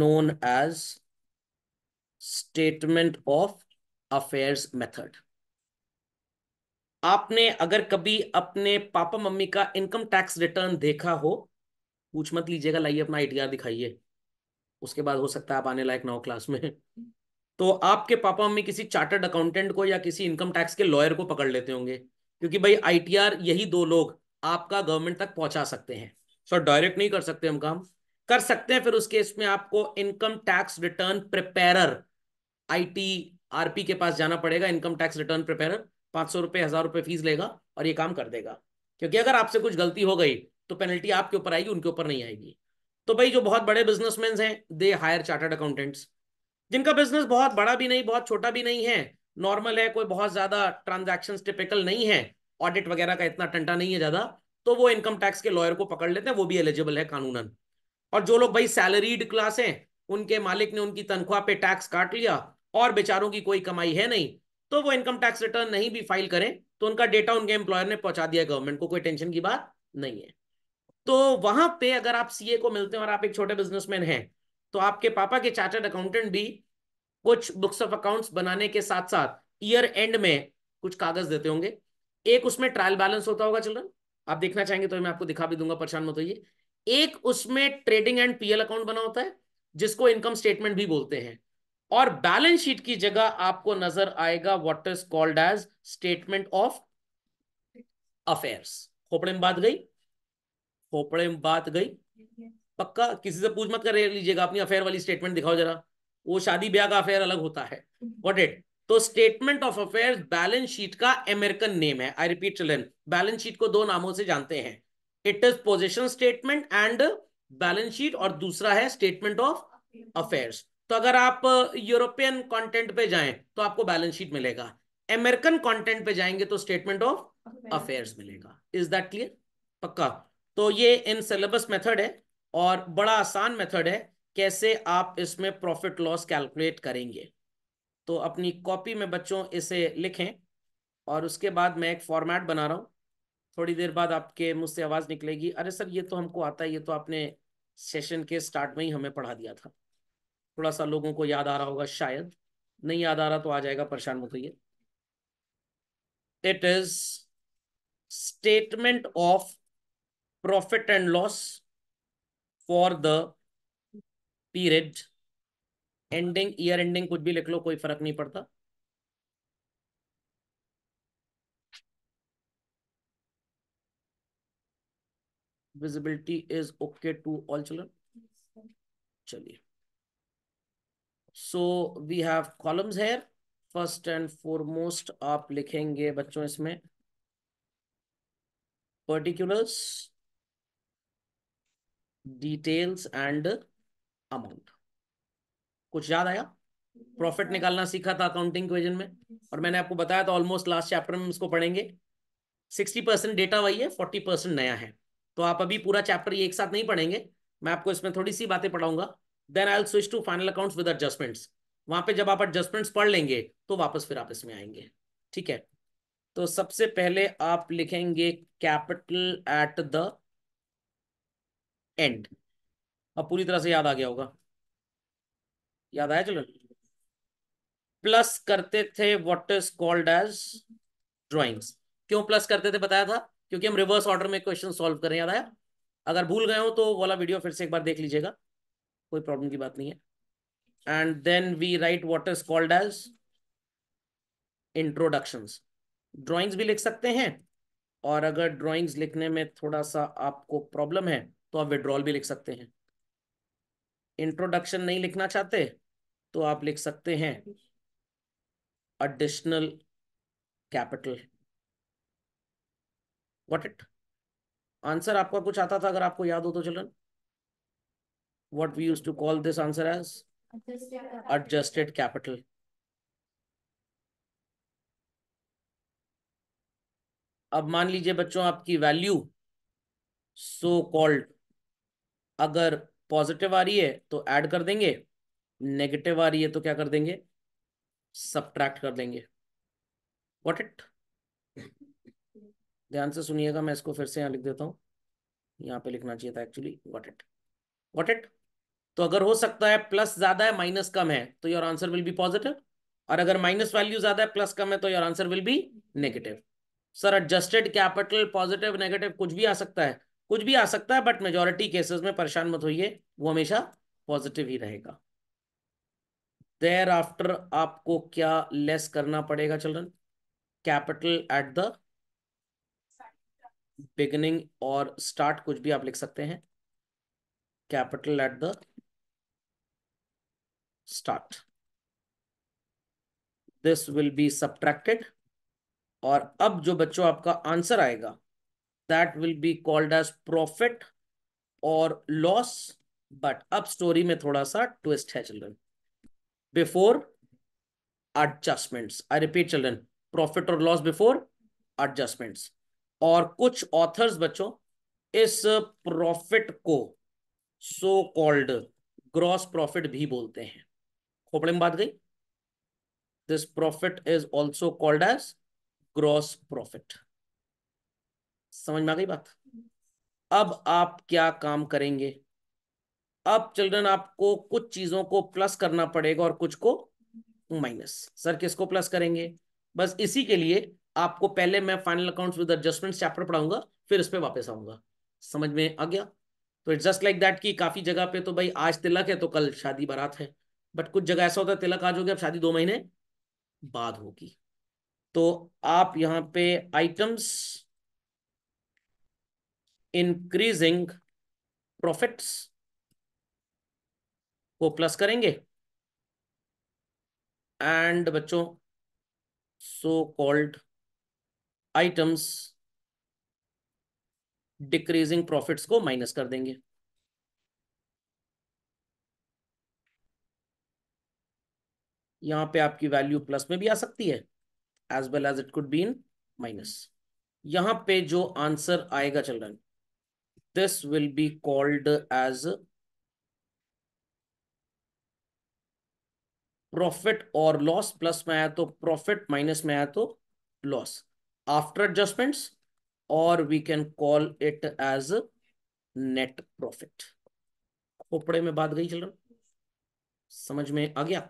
known as statement of affairs method आपने अगर कभी अपने पापा मम्मी का इनकम टैक्स रिटर्न देखा हो पूछ मत लीजिएगा लाइए अपना आईटीआर दिखाइए उसके बाद हो सकता है आप आने लायक नौ क्लास में तो आपके पापा मम्मी किसी चार्टर्ड अकाउंटेंट को या किसी इनकम टैक्स के लॉयर को पकड़ लेते होंगे क्योंकि भाई आईटीआर यही दो लोग आपका गवर्नमेंट तक पहुंचा सकते हैं सो so, डायरेक्ट नहीं कर सकते हम काम कर सकते हैं फिर उस केस में आपको income tax return preparer IT RP के पास जाना पड़ेगा इनकम टैक्स रिटर्न प्रिपेरर पांच सौ रुपए हजार रुपए फीस लेगा और ये काम कर देगा क्योंकि अगर आपसे कुछ गलती हो गई तो पेनल्टी आपके ऊपर आएगी उनके ऊपर नहीं आएगी तो भाई जो बहुत बड़े बिजनेसमैन हैं दे हायर चार्टर्ड अकाउंटेंट्स जिनका बिजनेस बहुत बड़ा भी नहीं बहुत छोटा भी नहीं है नॉर्मल है कोई बहुत ज्यादा ट्रांजेक्शन टिपिकल नहीं है ऑडिट वगैरह का इतना टंटा नहीं है ज्यादा तो वो इनकम टैक्स के लॉयर को पकड़ लेते हैं वो भी एलिजिबल है कानूनन और जो लोग भाई सैलरीड क्लास हैं उनके मालिक ने उनकी तनख्वाह पे टैक्स काट लिया और बेचारों की कोई कमाई है नहीं तो वो इनकम टैक्स रिटर्न नहीं भी फाइल करें तो उनका डेटा उनके एम्प्लॉयर ने पहुंचा दिया गवर्नमेंट को कोई टेंशन की बात नहीं है तो वहां पे अगर आप सीए को मिलते हैं और आप एक छोटे बिजनेसमैन हैं तो आपके पापा के चार्टर्ड अकाउंटेंट भी कुछ बुक्स ऑफ अकाउंट्स बनाने के साथ साथ ईयर एंड में कुछ कागज देते होंगे एक उसमें ट्रायल बैलेंस होता होगा चिल्ड्रन आप देखना चाहेंगे तो मैं आपको दिखा भी दूंगा परेशान मत होइए एक उसमें ट्रेडिंग एंड पीएल अकाउंट बना होता है जिसको इनकम स्टेटमेंट भी बोलते हैं और बैलेंस शीट की जगह आपको नजर आएगा what is called as statement of affairs खोपड़े में बात गई खोपड़े में बात गई पक्का किसी से पूछ मत कर लीजिएगा अपनी अफेयर वाली स्टेटमेंट दिखाओ जरा वो शादी ब्याह का अफेयर अलग होता है वॉट हम्म। इट तो statement of affair balance sheet का अमेरिकन नेम है I repeat children balance sheet को दो नामों से जानते हैं it is position statement and balance sheet और दूसरा है स्टेटमेंट ऑफ अफेयर्स तो अगर आप यूरोपियन कंटेंट पे जाएं तो आपको बैलेंस शीट मिलेगा अमेरिकन कंटेंट पे जाएंगे तो स्टेटमेंट ऑफ अफेयर्स मिलेगा इज दैट क्लियर पक्का तो ये इन सिलेबस मेथड है और बड़ा आसान मेथड है कैसे आप इसमें प्रॉफिट लॉस कैलकुलेट करेंगे तो अपनी कॉपी में बच्चों इसे लिखें और उसके बाद मैं एक फॉर्मेट बना रहा हूँ थोड़ी देर बाद आपके मुझसे आवाज़ निकलेगी अरे सर ये तो हमको आता है ये तो आपने सेशन के स्टार्ट में ही हमें पढ़ा दिया था थोड़ा सा लोगों को याद आ रहा होगा शायद नहीं याद आ रहा तो आ जाएगा परेशान मत होइए it is statement of profit and loss for the period ending year ending कुछ भी लिख लो कोई फर्क नहीं पड़ता visibility is okay to all children चलिए so we have columns here first and foremost आप लिखेंगे बच्चों इसमें particulars डिटेल्स एंड अमाउंट कुछ याद आया प्रॉफिट निकालना सीखा था अकाउंटिंग क्वेश्चन में और मैंने आपको बताया था ऑलमोस्ट लास्ट चैप्टर में इसको पढ़ेंगे सिक्सटी परसेंट डेटा वही है फोर्टी परसेंट नया है तो आप अभी पूरा चैप्टर ये एक साथ नहीं पढ़ेंगे मैं आपको इसमें थोड़ी सी बातें पढ़ाऊंगा then I switch to final account with adjustments वहां पे जब आप एडजस्टमेंट्स पढ़ लेंगे तो वापस फिर आप इसमें आएंगे ठीक है तो सबसे पहले आप लिखेंगे कैपिटल एट द एंड अब पूरी तरह से याद आ गया होगा याद आया चलो प्लस करते थे what is called as drawings क्यों प्लस करते थे बताया था क्योंकि हम रिवर्स ऑर्डर में क्वेश्चन सॉल्व कर रहे हैं याद आया अगर भूल गए हो तो वाला वीडियो फिर से एक बार देख लीजिएगा कोई प्रॉब्लम की बात नहीं है and then we write what is called as introduction drawings भी लिख सकते हैं और अगर ड्राइंग्स लिखने में थोड़ा सा आपको प्रॉब्लम है तो आप विड्रॉल भी लिख सकते हैं इंट्रोडक्शन नहीं लिखना चाहते तो आप लिख सकते हैं additional capital what it answer आपका कुछ आता था अगर आपको याद हो तो चलन what we use to call this answer as adjusted capital अब मान लीजिए बच्चों आपकी वैल्यू सो कॉल्ड अगर पॉजिटिव आ रही है तो ऐड कर देंगे नेगेटिव आ रही है तो क्या कर देंगे सब्ट्रैक्ट कर देंगे वॉट इट ध्यान से सुनिएगा मैं इसको फिर से यहां लिख देता हूं यहां पे लिखना चाहिए था actually what it what it तो अगर हो सकता है प्लस ज्यादा है माइनस कम है तो your answer will be positive और अगर माइनस वैल्यू ज्यादा है प्लस कम है तो your answer will be negative sir adjusted capital positive negative कुछ भी आ सकता है कुछ भी आ सकता है बट मेजोरिटी केसेस में परेशान मत होइए वो हमेशा पॉजिटिव ही रहेगा देर आफ्टर आपको क्या लेस करना पड़ेगा children capital at the beginning और स्टार्ट कुछ भी आप लिख सकते हैं capital at the start this will be subtracted और अब जो बच्चों आपका आंसर आएगा that will be called as profit or loss but अब story में थोड़ा सा twist है children before adjustments I repeat children profit or loss before adjustments और कुछ authors बच्चों इस profit को so called gross profit भी बोलते हैं खोपड़े में बात गई this profit is also called as gross profit समझ में आ गई बात अब आप क्या काम करेंगे अब चिल्ड्रन आपको कुछ चीजों को प्लस करना पड़ेगा और कुछ को माइनस सर किसको प्लस करेंगे बस इसी के लिए आपको पहले मैं final accounts with adjustment chapter पढ़ाऊंगा फिर इस पर वापस आऊंगा समझ में आ गया तो इट्स जस्ट लाइक दैट कि काफी जगह पे तो भाई आज तिलक है तो कल शादी बारात है बट कुछ जगह ऐसा होता है तिलक आज होगी अब शादी दो महीने बाद होगी तो आप यहाँ पे आइटम्स इंक्रीजिंग प्रॉफिट्स को प्लस करेंगे एंड बच्चों so called items decreasing profits को माइनस कर देंगे यहां पे आपकी वैल्यू प्लस में भी आ सकती है as well as it could be in minus यहां पे जो आंसर आएगा children This will be called as profit or loss plus में आया तो profit minus में आया तो loss after adjustments or we can call it as net profit Khopde में बात गई चिल्ड्रन समझ में आ गया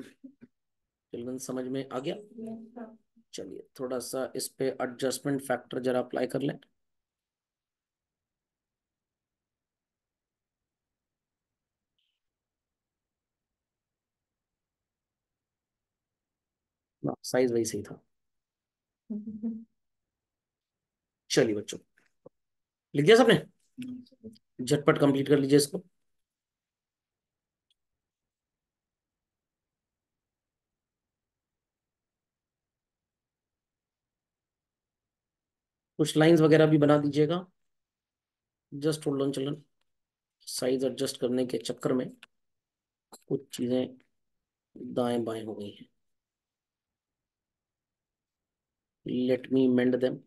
चिल्ड्रन समझ में आ गया चलिए थोड़ा सा इस पे एडजस्टमेंट फैक्टर जरा अप्लाई कर लें था साइज वही सही था चलिए बच्चों लिख दिया सबने झटपट कंप्लीट कर लीजिए इसको कुछ लाइंस वगैरह भी बना दीजिएगा जस्ट होल्ड ऑन चलन साइज एडजस्ट करने के चक्कर में कुछ चीजें दाएं बाएं हो गई हैं Let me mend them.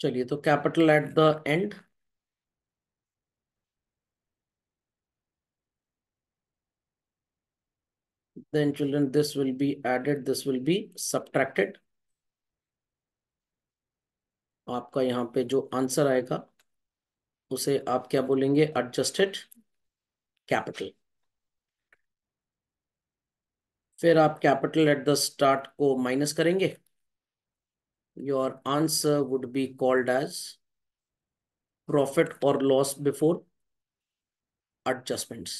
चलिए तो capital at the end then children this will be added this will be subtracted आपका यहाँ पे जो आंसर आएगा उसे आप क्या बोलेंगे एडजस्टेड कैपिटल फिर आप कैपिटल एट द स्टार्ट को माइनस करेंगे your answer would be called as profit और लॉस बिफोर एडजस्टमेंट्स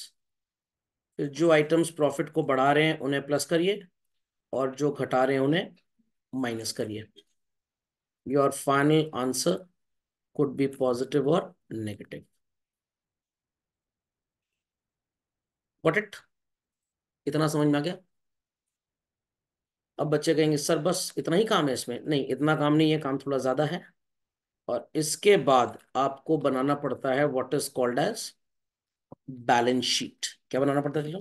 फिर जो आइटम्स प्रॉफिट को बढ़ा रहे हैं उन्हें प्लस करिए और जो घटा रहे हैं उन्हें माइनस करिए your final answer could be positive or negative. Got it? इतना समझ में आ गया अब बच्चे कहेंगे सर बस इतना ही काम है इसमें नहीं इतना काम नहीं है काम थोड़ा ज्यादा है और इसके बाद आपको बनाना पड़ता है what is called as balance sheet क्या बनाना पड़ता है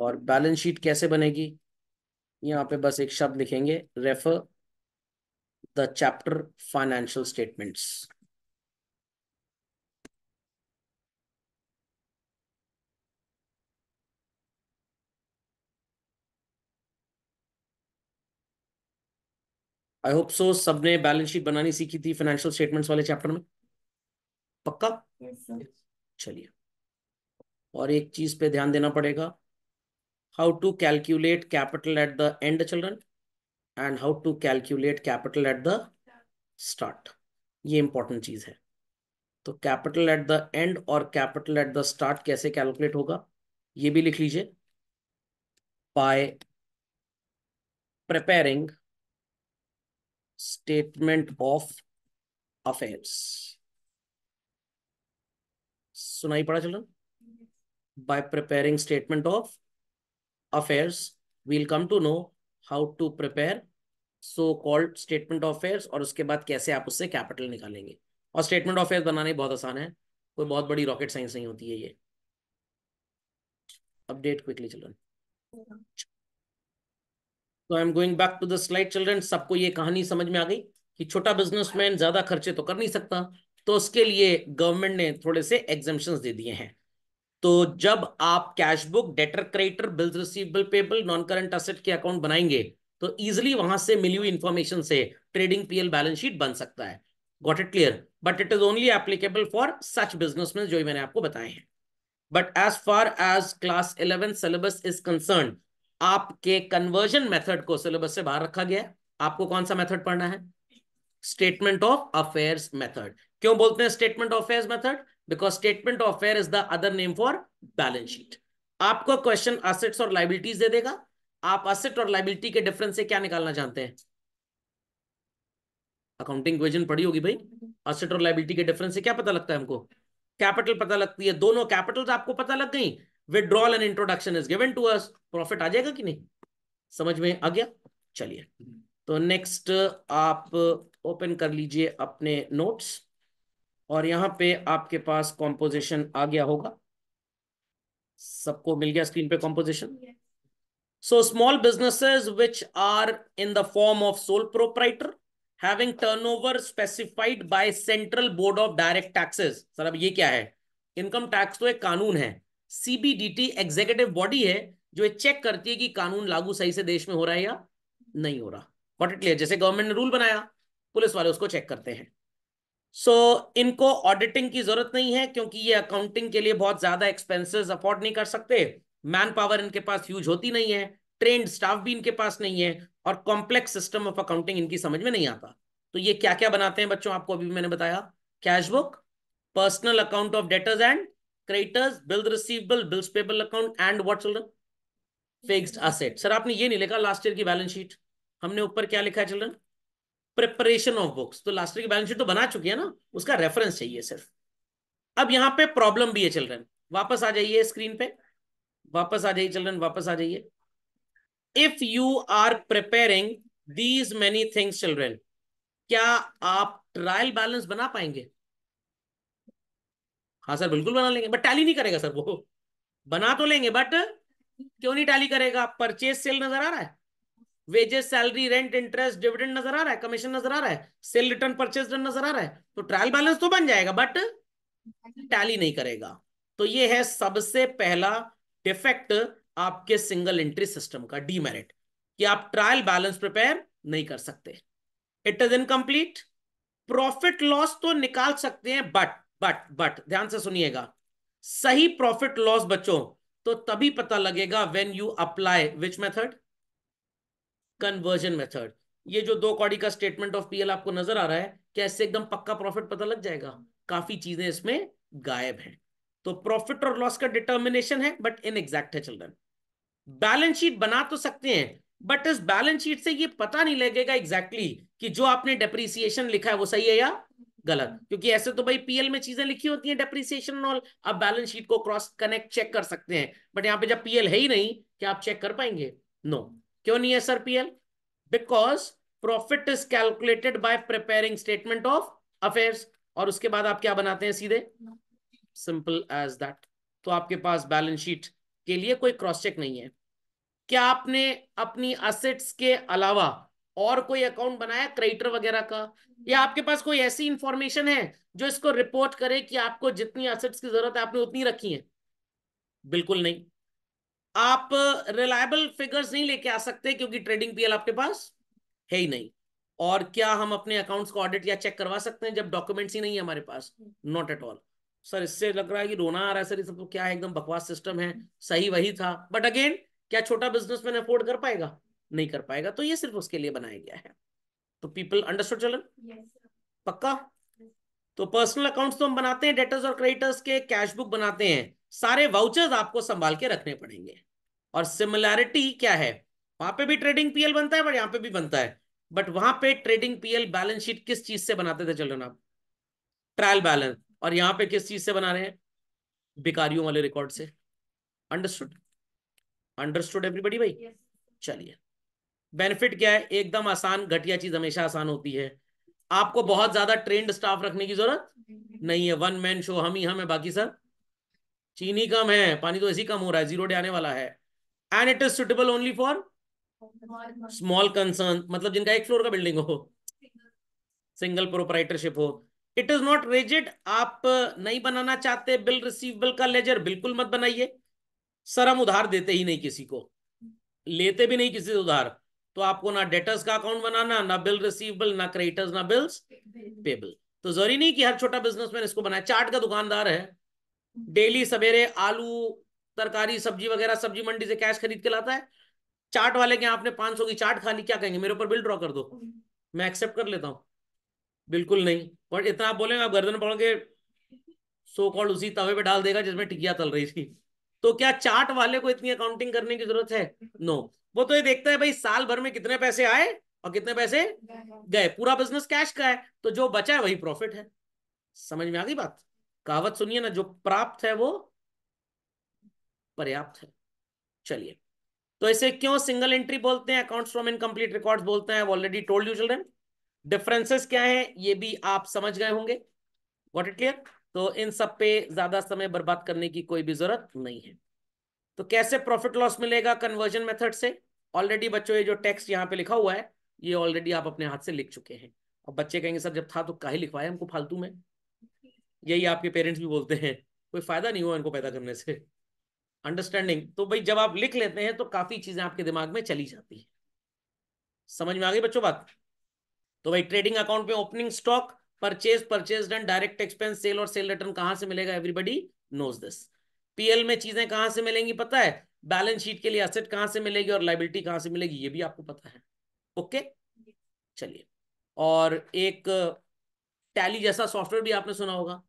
और बैलेंस शीट कैसे बनेगी यहाँ पे बस एक शब्द लिखेंगे refer the chapter financial statements I hope so सबने बैलेंस शीट बनानी सीखी थी फाइनेंशियल स्टेटमेंट्स वाले चैप्टर में पक्का yes, चलिए और एक चीज पे ध्यान देना पड़ेगा how to calculate capital at the end children and how to calculate capital at the start ये important चीज है तो कैपिटल एट द एंड और कैपिटल एट द स्टार्ट कैसे कैलकुलेट होगा ये भी लिख लीजिए by preparing statement of affairs सुनाई पड़ा चलो by preparing statement of affairs, we'll come to know how to prepare so called statement of affairs और उसके बाद कैसे आप उससे कैपिटल निकालेंगे और स्टेटमेंट ऑफ अफेयर्स बनाने बहुत आसान है कोई बहुत बड़ी रॉकेट साइंस नहीं होती है ये अपडेट क्विकली चिल्ड्रन तो I am going back to the slide children सबको ये कहानी समझ में आ गई कि छोटा बिजनेसमैन ज्यादा खर्चे तो कर नहीं सकता तो उसके लिए गवर्नमेंट ने थोड़े से एग्जामेशन दे दिए हैं तो जब आप cash book debtor creditor bills receivable payable non current asset के अकाउंट बनाएंगे तो इजिली वहां से मिली हुई इंफॉर्मेशन से ट्रेडिंग पीएल बैलेंस शीट बन सकता है got it clear but it is only applicable for such businessman जो मैंने आपको बताए हैं but as far as class eleven syllabus is concern आपके कन्वर्जन मेथड को सिलेबस से बाहर रखा गया है आपको कौन सा मेथड पढ़ना है स्टेटमेंट ऑफ अफेयर्स मेथड क्यों बोलते हैं statement of affairs method because statement of fair is the other name for balance sheet आपको क्वेश्चन असेट्स और लाइबिलिटीज दे देगा आप असेट और लाइबिलिटी के डिफरेंस से क्या निकालना चाहते हैं अकाउंटिंग क्वेश्चन पढ़ी होगी भाई असेट और लाइबिलिटी के डिफरेंस से क्या पता लगता है हमको कैपिटल पता लगती है दोनों कैपिटल आपको पता लग गई withdrawal and introduction is given to us profit आ जाएगा कि नहीं समझ में आ गया चलिए तो नेक्स्ट आप ओपन कर लीजिए अपने नोट्स और यहां पे आपके पास कॉम्पोजिशन आ गया होगा सबको मिल गया स्क्रीन पे composition so small businesses which are in the form of sole proprietor having turnover specified by central board of direct taxes sir अब ये क्या है इनकम टैक्स तो एक कानून है सीबीडीटी एग्जीक्यूटिव बॉडी है जो ये चेक करती है कि कानून लागू सही से देश में हो रहा है या नहीं हो रहा वॉट इट क्लियर जैसे गवर्नमेंट ने रूल बनाया पुलिस वाले उसको चेक करते हैं सो so, इनको ऑडिटिंग की जरूरत नहीं है क्योंकि ये अकाउंटिंग के लिए बहुत ज्यादा एक्सपेंसेस अफोर्ड नहीं कर सकते मैन पावर इनके पास यूज होती नहीं है ट्रेंड स्टाफ भी इनके पास नहीं है और कॉम्प्लेक्स सिस्टम ऑफ अकाउंटिंग इनकी समझ में नहीं आता तो ये क्या क्या बनाते हैं बच्चों आपको अभी मैंने बताया cash book personal account of debtors and creditors bill receivable bills payable account and what children fixed asset sir आपने ये नहीं लिखा लास्ट ईयर की बैलेंस शीट हमने ऊपर क्या लिखा है चिल्ड्रन प्रिपरेशन ऑफ बुक्स तो लास्ट ईयर की बैलेंस शीट तो बना चुकी है ना उसका रेफरेंस चाहिए सिर्फ अब यहाँ पे प्रॉब्लम भी है चिल्ड्रन वापस आ जाइए स्क्रीन पे वापस आ जाइए चिल्ड्रन वापस आ जाइए if you are preparing these many things children क्या आप ट्रायल बैलेंस बना पाएंगे हाँ सर बिल्कुल बना लेंगे बट टैली नहीं करेगा सर वो बना तो लेंगे बट क्यों नहीं टैली करेगा परचेज सेल नजर आ रहा है wages salary rent interest dividend नजर आ रहा है कमीशन नजर आ रहा है सेल रिटर्न परचेज रिटर्न नजर आ रहा है तो ट्रायल बैलेंस तो बन जाएगा बट टैली नहीं करेगा तो ये है सबसे पहला डिफेक्ट आपके सिंगल एंट्री सिस्टम का डीमेरिट कि आप ट्रायल बैलेंस प्रिपेयर नहीं कर सकते it is incomplete profit loss तो निकाल सकते हैं बट बट बट ध्यान से सुनिएगा सही प्रॉफिट लॉस बच्चों तो तभी पता लगेगा when you apply which method conversion method ये जो दो कॉडी का स्टेटमेंट ऑफ पीएल आपको नजर आ रहा है क्या इससे एकदम पक्का प्रॉफिट पता लग जाएगा काफी चीजें इसमें गायब हैं तो प्रॉफिट और लॉस का डिटर्मिनेशन है बट इन एग्जैक्ट है चिल्ड्रन बैलेंस शीट बना तो सकते हैं बट इस बैलेंस शीट से ये पता नहीं लगेगा एग्जैक्टली exactly कि जो आपने डेप्रिसिएशन लिखा है वो सही है या गलत क्योंकि ऐसे तो भाई पीएल में चीजें लिखी होती हैं डेप्रिसिएशन ऑल आप बैलेंस शीट को क्रॉस कनेक्ट चेक कर सकते हैं बट यहां पे जब पीएल है ही नहीं क्या आप चेक कर पाएंगे नो no. क्यों नहीं है sir PL because profit is calculated by preparing statement of affairs और उसके बाद आप क्या बनाते हैं सीधे सिंपल एज दैट तो आपके पास बैलेंस शीट के लिए कोई क्रॉस चेक नहीं है क्या आपने अपनी असेट्स के अलावा और कोई अकाउंट बनाया क्रेडिटर वगैरह का या आपके पास कोई ऐसी इंफॉर्मेशन है जो इसको रिपोर्ट करे कि आपको जितनी असेट्स की जरूरत है आपने उतनी रखी है बिल्कुल नहीं आप रिलायबल फिगर्स नहीं लेके आ सकते क्योंकि ट्रेडिंग पीएल आपके पास है ही नहीं और क्या हम अपने अकाउंट्स को ऑडिट या चेक करवा सकते हैं जब डॉक्यूमेंट्स ही नहीं है हमारे पास नॉट एट ऑल सर इससे लग रहा है कि रोना आ रहा है सर ये सब तो क्या है एकदम बकवास सिस्टम है सही वही था बट अगेन क्या छोटा बिजनेसमैन अफोर्ड कर पाएगा नहीं कर पाएगा तो ये सिर्फ उसके लिए बनाया गया है तो पीपल अंडरस्टूड चलन पक्का तो पर्सनल अकाउंट्स तो हम बनाते हैं डेटर्स और क्रेडिटर्स के कैश बुक बनाते हैं सारे वाउचर्स आपको संभाल के रखने पड़ेंगे और सिमिलैरिटी क्या है वहां पे भी ट्रेडिंग पीएल बनता है बट यहां पे भी बनता है बट वहां पे ट्रेडिंग पीएल बैलेंस शीट किस चीज से बनाते थे चलो ना ट्रायल बैलेंस और यहां पे किस चीज से बना रहे हैं बिकारियों वाले रिकॉर्ड से अंडरस्टूड अंडरस्टूड एवरीबडी भाई yes. चलिए बेनिफिट क्या है एकदम आसान घटिया चीज हमेशा आसान होती है आपको बहुत ज्यादा ट्रेंड स्टाफ रखने की जरूरत नहीं है वन मैन शो हम ही हम है बाकी सब चीनी कम है पानी तो ऐसी कम हो रहा है जीरो डे आने वाला है and it is suitable only for small concern मतलब जिनका एक फ्लोर का बिल्डिंग हो सिंगल प्रोपराइटरशिप हो इट इज नॉट रेजिड आप नहीं बनाना चाहते बिल रिसीवेबल का लेजर बिल्कुल मत बनाइए सर हम उधार देते ही नहीं किसी को लेते भी नहीं किसी से उधार तो आपको ना डेटर्स का अकाउंट बनाना ना बिल रिसीवेबल ना क्रेडिटर्स ना बिल्स पेबल तो जरूरी नहीं कि हर छोटा बिजनेसमैन इसको बनाए चार्ट का दुकानदार है डेली सवेरे आलू तरकारी सब्जी वगैरह सब्जी मंडी से कैश खरीद के लाता है चाट वाले के आपने पांच सौ की चाट खा ली क्या कहेंगे मेरे ऊपर बिल ड्रॉ कर दो मैं एक्सेप्ट कर लेता हूँ बिल्कुल नहीं पर इतना आप बोलेंगे आप गर्दन पकड़ के सो कॉल्ड उसी तवे पे डाल देगा जिसमें टिकिया तल रही थी तो क्या चाट वाले को इतनी अकाउंटिंग करने की जरूरत है नो no. वो तो ये देखता है भाई साल भर में कितने पैसे आए और कितने पैसे गए पूरा बिजनेस कैश का है तो जो बचा है वही प्रॉफिट है समझ में आ गई बात कहावत सुनिए ना जो प्राप्त है वो पर्याप्त है चलिए तो इसे क्यों सिंगल एंट्री बोलते हैं अकाउंट्स फ्रॉम इनकम्प्लीट रिकॉर्ड्स बोलते हैं already told you children differences क्या है ये भी आप समझ गए होंगे वॉट इट क्लियर तो इन सब पे ज्यादा समय बर्बाद करने की कोई भी जरूरत नहीं है तो कैसे प्रॉफिट लॉस मिलेगा कन्वर्जन मेथड से ऑलरेडी बच्चों ये जो टेक्स्ट यहाँ पे लिखा हुआ है ये ऑलरेडी आप अपने हाथ से लिख चुके हैं और बच्चे कहेंगे सर जब था तो काहे लिखवाया हमको फालतू में यही आपके पेरेंट्स भी बोलते हैं कोई फायदा नहीं हुआ इनको पैदा करने से अंडरस्टैंडिंग तो भाई जब आप लिख लेते हैं तो काफी चीजें आपके दिमाग में चली जाती है समझ में आ गई बच्चों बात तो भाई ट्रेडिंग अकाउंट में opening stock purchase purchase done direct expense sale और सेल रिटर्न कहां से मिलेगा एवरीबडी नोज दिस पीएल में चीजें कहां से मिलेंगी पता है बैलेंस शीट के लिए असेट कहां से मिलेगी और लाइबिलिटी कहां से मिलेगी ये भी आपको पता है ओके चलिए और एक टैली जैसा सॉफ्टवेयर भी आपने सुना होगा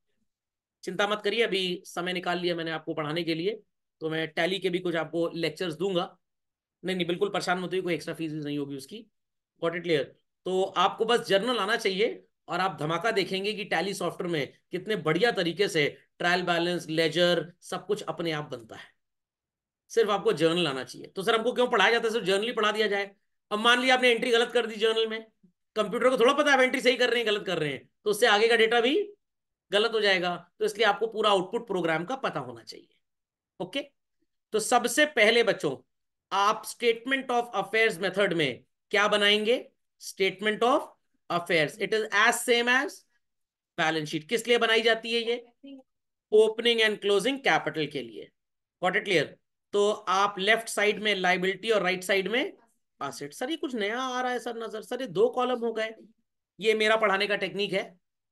चिंता मत करिए अभी समय निकाल लिया मैंने आपको पढ़ाने के लिए तो मैं टैली के भी कुछ आपको लेक्चर्स दूंगा नहीं नहीं बिल्कुल परेशान मत होइए कोई एक्स्ट्रा फीस नहीं होगी उसकी वॉट इट क्लियर तो आपको बस जर्नल आना चाहिए और आप धमाका देखेंगे कि टैली सॉफ्टवेयर में कितने बढ़िया तरीके से ट्रायल बैलेंस लेजर सब कुछ अपने आप बनता है सिर्फ आपको जर्नल आना चाहिए तो सर हमको क्यों पढ़ाया जाता है सिर्फ जर्नल ही पढ़ा दिया जाए अब मान लिया आपने एंट्री गलत कर दी जर्नल में कंप्यूटर को थोड़ा पता है एंट्री सही कर रहे हैं गलत कर रहे हैं तो उससे आगे का डेटा भी गलत हो जाएगा तो इसलिए आपको पूरा आउटपुट प्रोग्राम का पता होना चाहिए ओके तो सबसे पहले बच्चों आप स्टेटमेंट ऑफ अफेयर्स मेथड में क्या बनाएंगे statement of affairs it is as same as balance sheet किस लिए बनाई जाती है ये ओपनिंग एंड क्लोजिंग कैपिटल के लिए वॉट इट क्लियर तो आप लेफ्ट साइड में लाइबिलिटी और राइट right साइड में पासेट सर ये कुछ नया आ रहा है सर नजर सर ये दो कॉलम हो गए ये मेरा पढ़ाने का टेक्निक है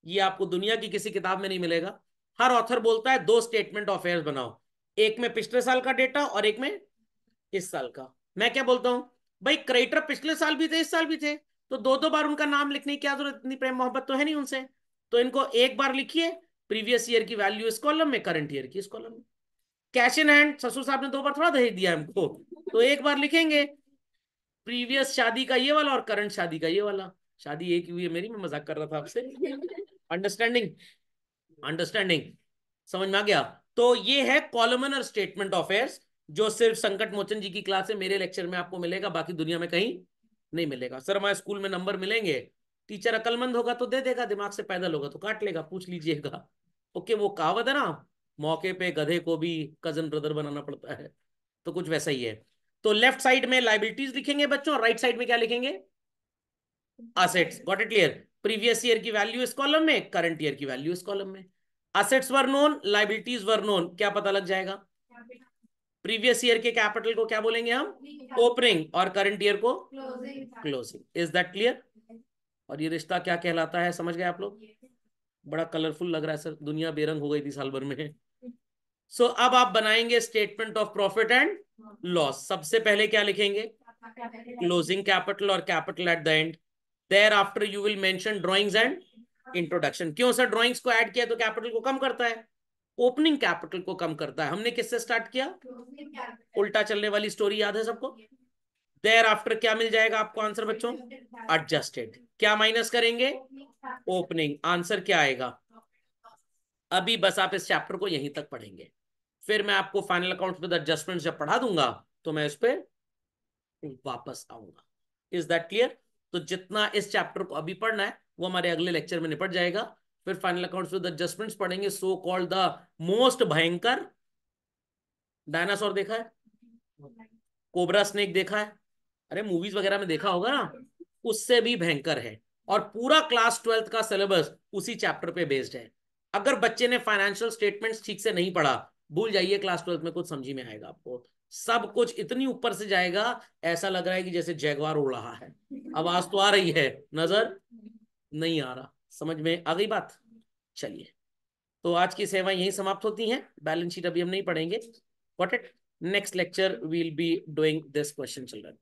ये आपको दुनिया की किसी किताब में नहीं मिलेगा हर ऑथर बोलता है दो स्टेटमेंट ऑफ अफेयर्स बनाओ एक में पिछले साल का डेटा और एक में इस साल का मैं क्या बोलता हूं भाई क्रेटर पिछले साल भी थे इस साल भी थे तो दो दो बार उनका नाम लिखने की क्या जरूरत इतनी प्रेम मोहब्बत तो है नहीं उनसे तो इनको एक बार लिखिए प्रीवियस ईयर की वैल्यू इस कॉलम में करंट ईयर की इस कॉलम में कैश इन हैंड ससुर साहब ने दो बार थोड़ा दहेज दिया हमको तो एक बार लिखेंगे प्रीवियस शादी का ये वाला और करंट शादी का ये वाला शादी एक हुई है मेरी मैं मजाक कर रहा था आपसे अंडरस्टैंडिंग <laughs> अंडरस्टैंडिंग समझ में आ गया तो ये है कॉलमनर स्टेटमेंट अफेयर्स जो सिर्फ संकट मोचन जी की क्लास है मेरे लेक्चर में आपको मिलेगा बाकी दुनिया में कहीं नहीं मिलेगा सर हमारे स्कूल में नंबर मिलेंगे टीचर अकलमंद होगा तो दे देगा दिमाग से पैदल होगा तो काट लेगा पूछ लीजिएगा ओके वो कहावत है ना मौके पे गधे को भी कजन ब्रदर बनाना पड़ता है तो कुछ वैसा ही है तो लेफ्ट साइड में लाइबिलिटीज लिखेंगे बच्चों और राइट साइड में क्या लिखेंगे assets got it clear previous year की वैल्यू इस कॉलम में करंट ईयर की वैल्यू इस कॉलम में assets were known liabilities were known क्या पता लग जाएगा प्रीवियस ईयर के कैपिटल को क्या बोलेंगे हम ओपनिंग और करंट ईयर को क्लोजिंग इज दैट क्लियर और ये रिश्ता क्या कहलाता है समझ गए आप लोग बड़ा कलरफुल लग रहा है सर दुनिया बेरंग हो गई थी साल भर में सो so, अब आप बनाएंगे statement of profit and loss सबसे पहले क्या लिखेंगे क्लोजिंग कैपिटल और capital at the end there after you will mention drawings and introduction क्यों सर ड्रॉइंग्स को ऐड किया तो कैपिटल को कम करता है ओपनिंग कैपिटल को कम करता है हमने किससे स्टार्ट किया उल्टा चलने वाली स्टोरी याद है सबको देर आफ्टर क्या मिल जाएगा आपको आंसर बच्चों एडजस्टेड क्या माइनस करेंगे ओपनिंग आंसर क्या आएगा अभी बस आप इस चैप्टर को यहीं तक पढ़ेंगे फिर मैं आपको फाइनल अकाउंट विद एडजस्टमेंट जब पढ़ा दूंगा तो मैं उस पर वापस आऊंगा इज दैट क्लियर तो जितना इस चैप्टर को अभी पढ़ना है वो हमारे अगले लेक्चर में निपट जाएगा फिर फाइनल अकाउंट्स विद एडजस्टमेंट्स पढ़ेंगे सो कॉल्ड द मोस्ट भयंकर डायनासोर देखा है कोबरा स्नेक देखा है अरे मूवीज वगैरह में देखा होगा ना उससे भी भयंकर है और पूरा क्लास ट्वेल्थ का सिलेबस उसी चैप्टर पे बेस्ड है अगर बच्चे ने फाइनेंशियल स्टेटमेंट्स ठीक से नहीं पढ़ा भूल जाइए क्लास ट्वेल्थ में कुछ समझी में आएगा आपको सब कुछ इतनी ऊपर से जाएगा ऐसा लग रहा है कि जैसे जयगवार उड़ रहा है आवाज तो आ रही है नजर नहीं आ रहा समझ में आ गई बात चलिए तो आज की सेवा यही समाप्त होती है बैलेंस शीट अभी हम नहीं पढ़ेंगे what it next lecture will be doing this question children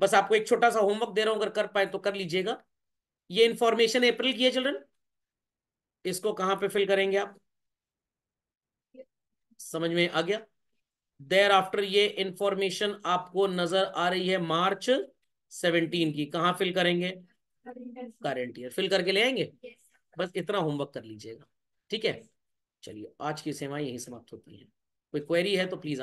बस आपको एक छोटा सा होमवर्क दे रहा हूं अगर कर पाए तो कर लीजिएगा ये इंफॉर्मेशन अप्रैल की है चिल्ड्रन इसको कहां पे फिल करेंगे आप समझ में आ गया देर आफ्टर ये इंफॉर्मेशन आपको नजर आ रही है मार्च सेवनटीन की कहा फिल करेंगे करेंट ईयर फिल करके ले आएंगे बस इतना होमवर्क कर लीजिएगा ठीक है चलिए आज की सेवा यही समाप्त होती है कोई क्वेरी है तो प्लीज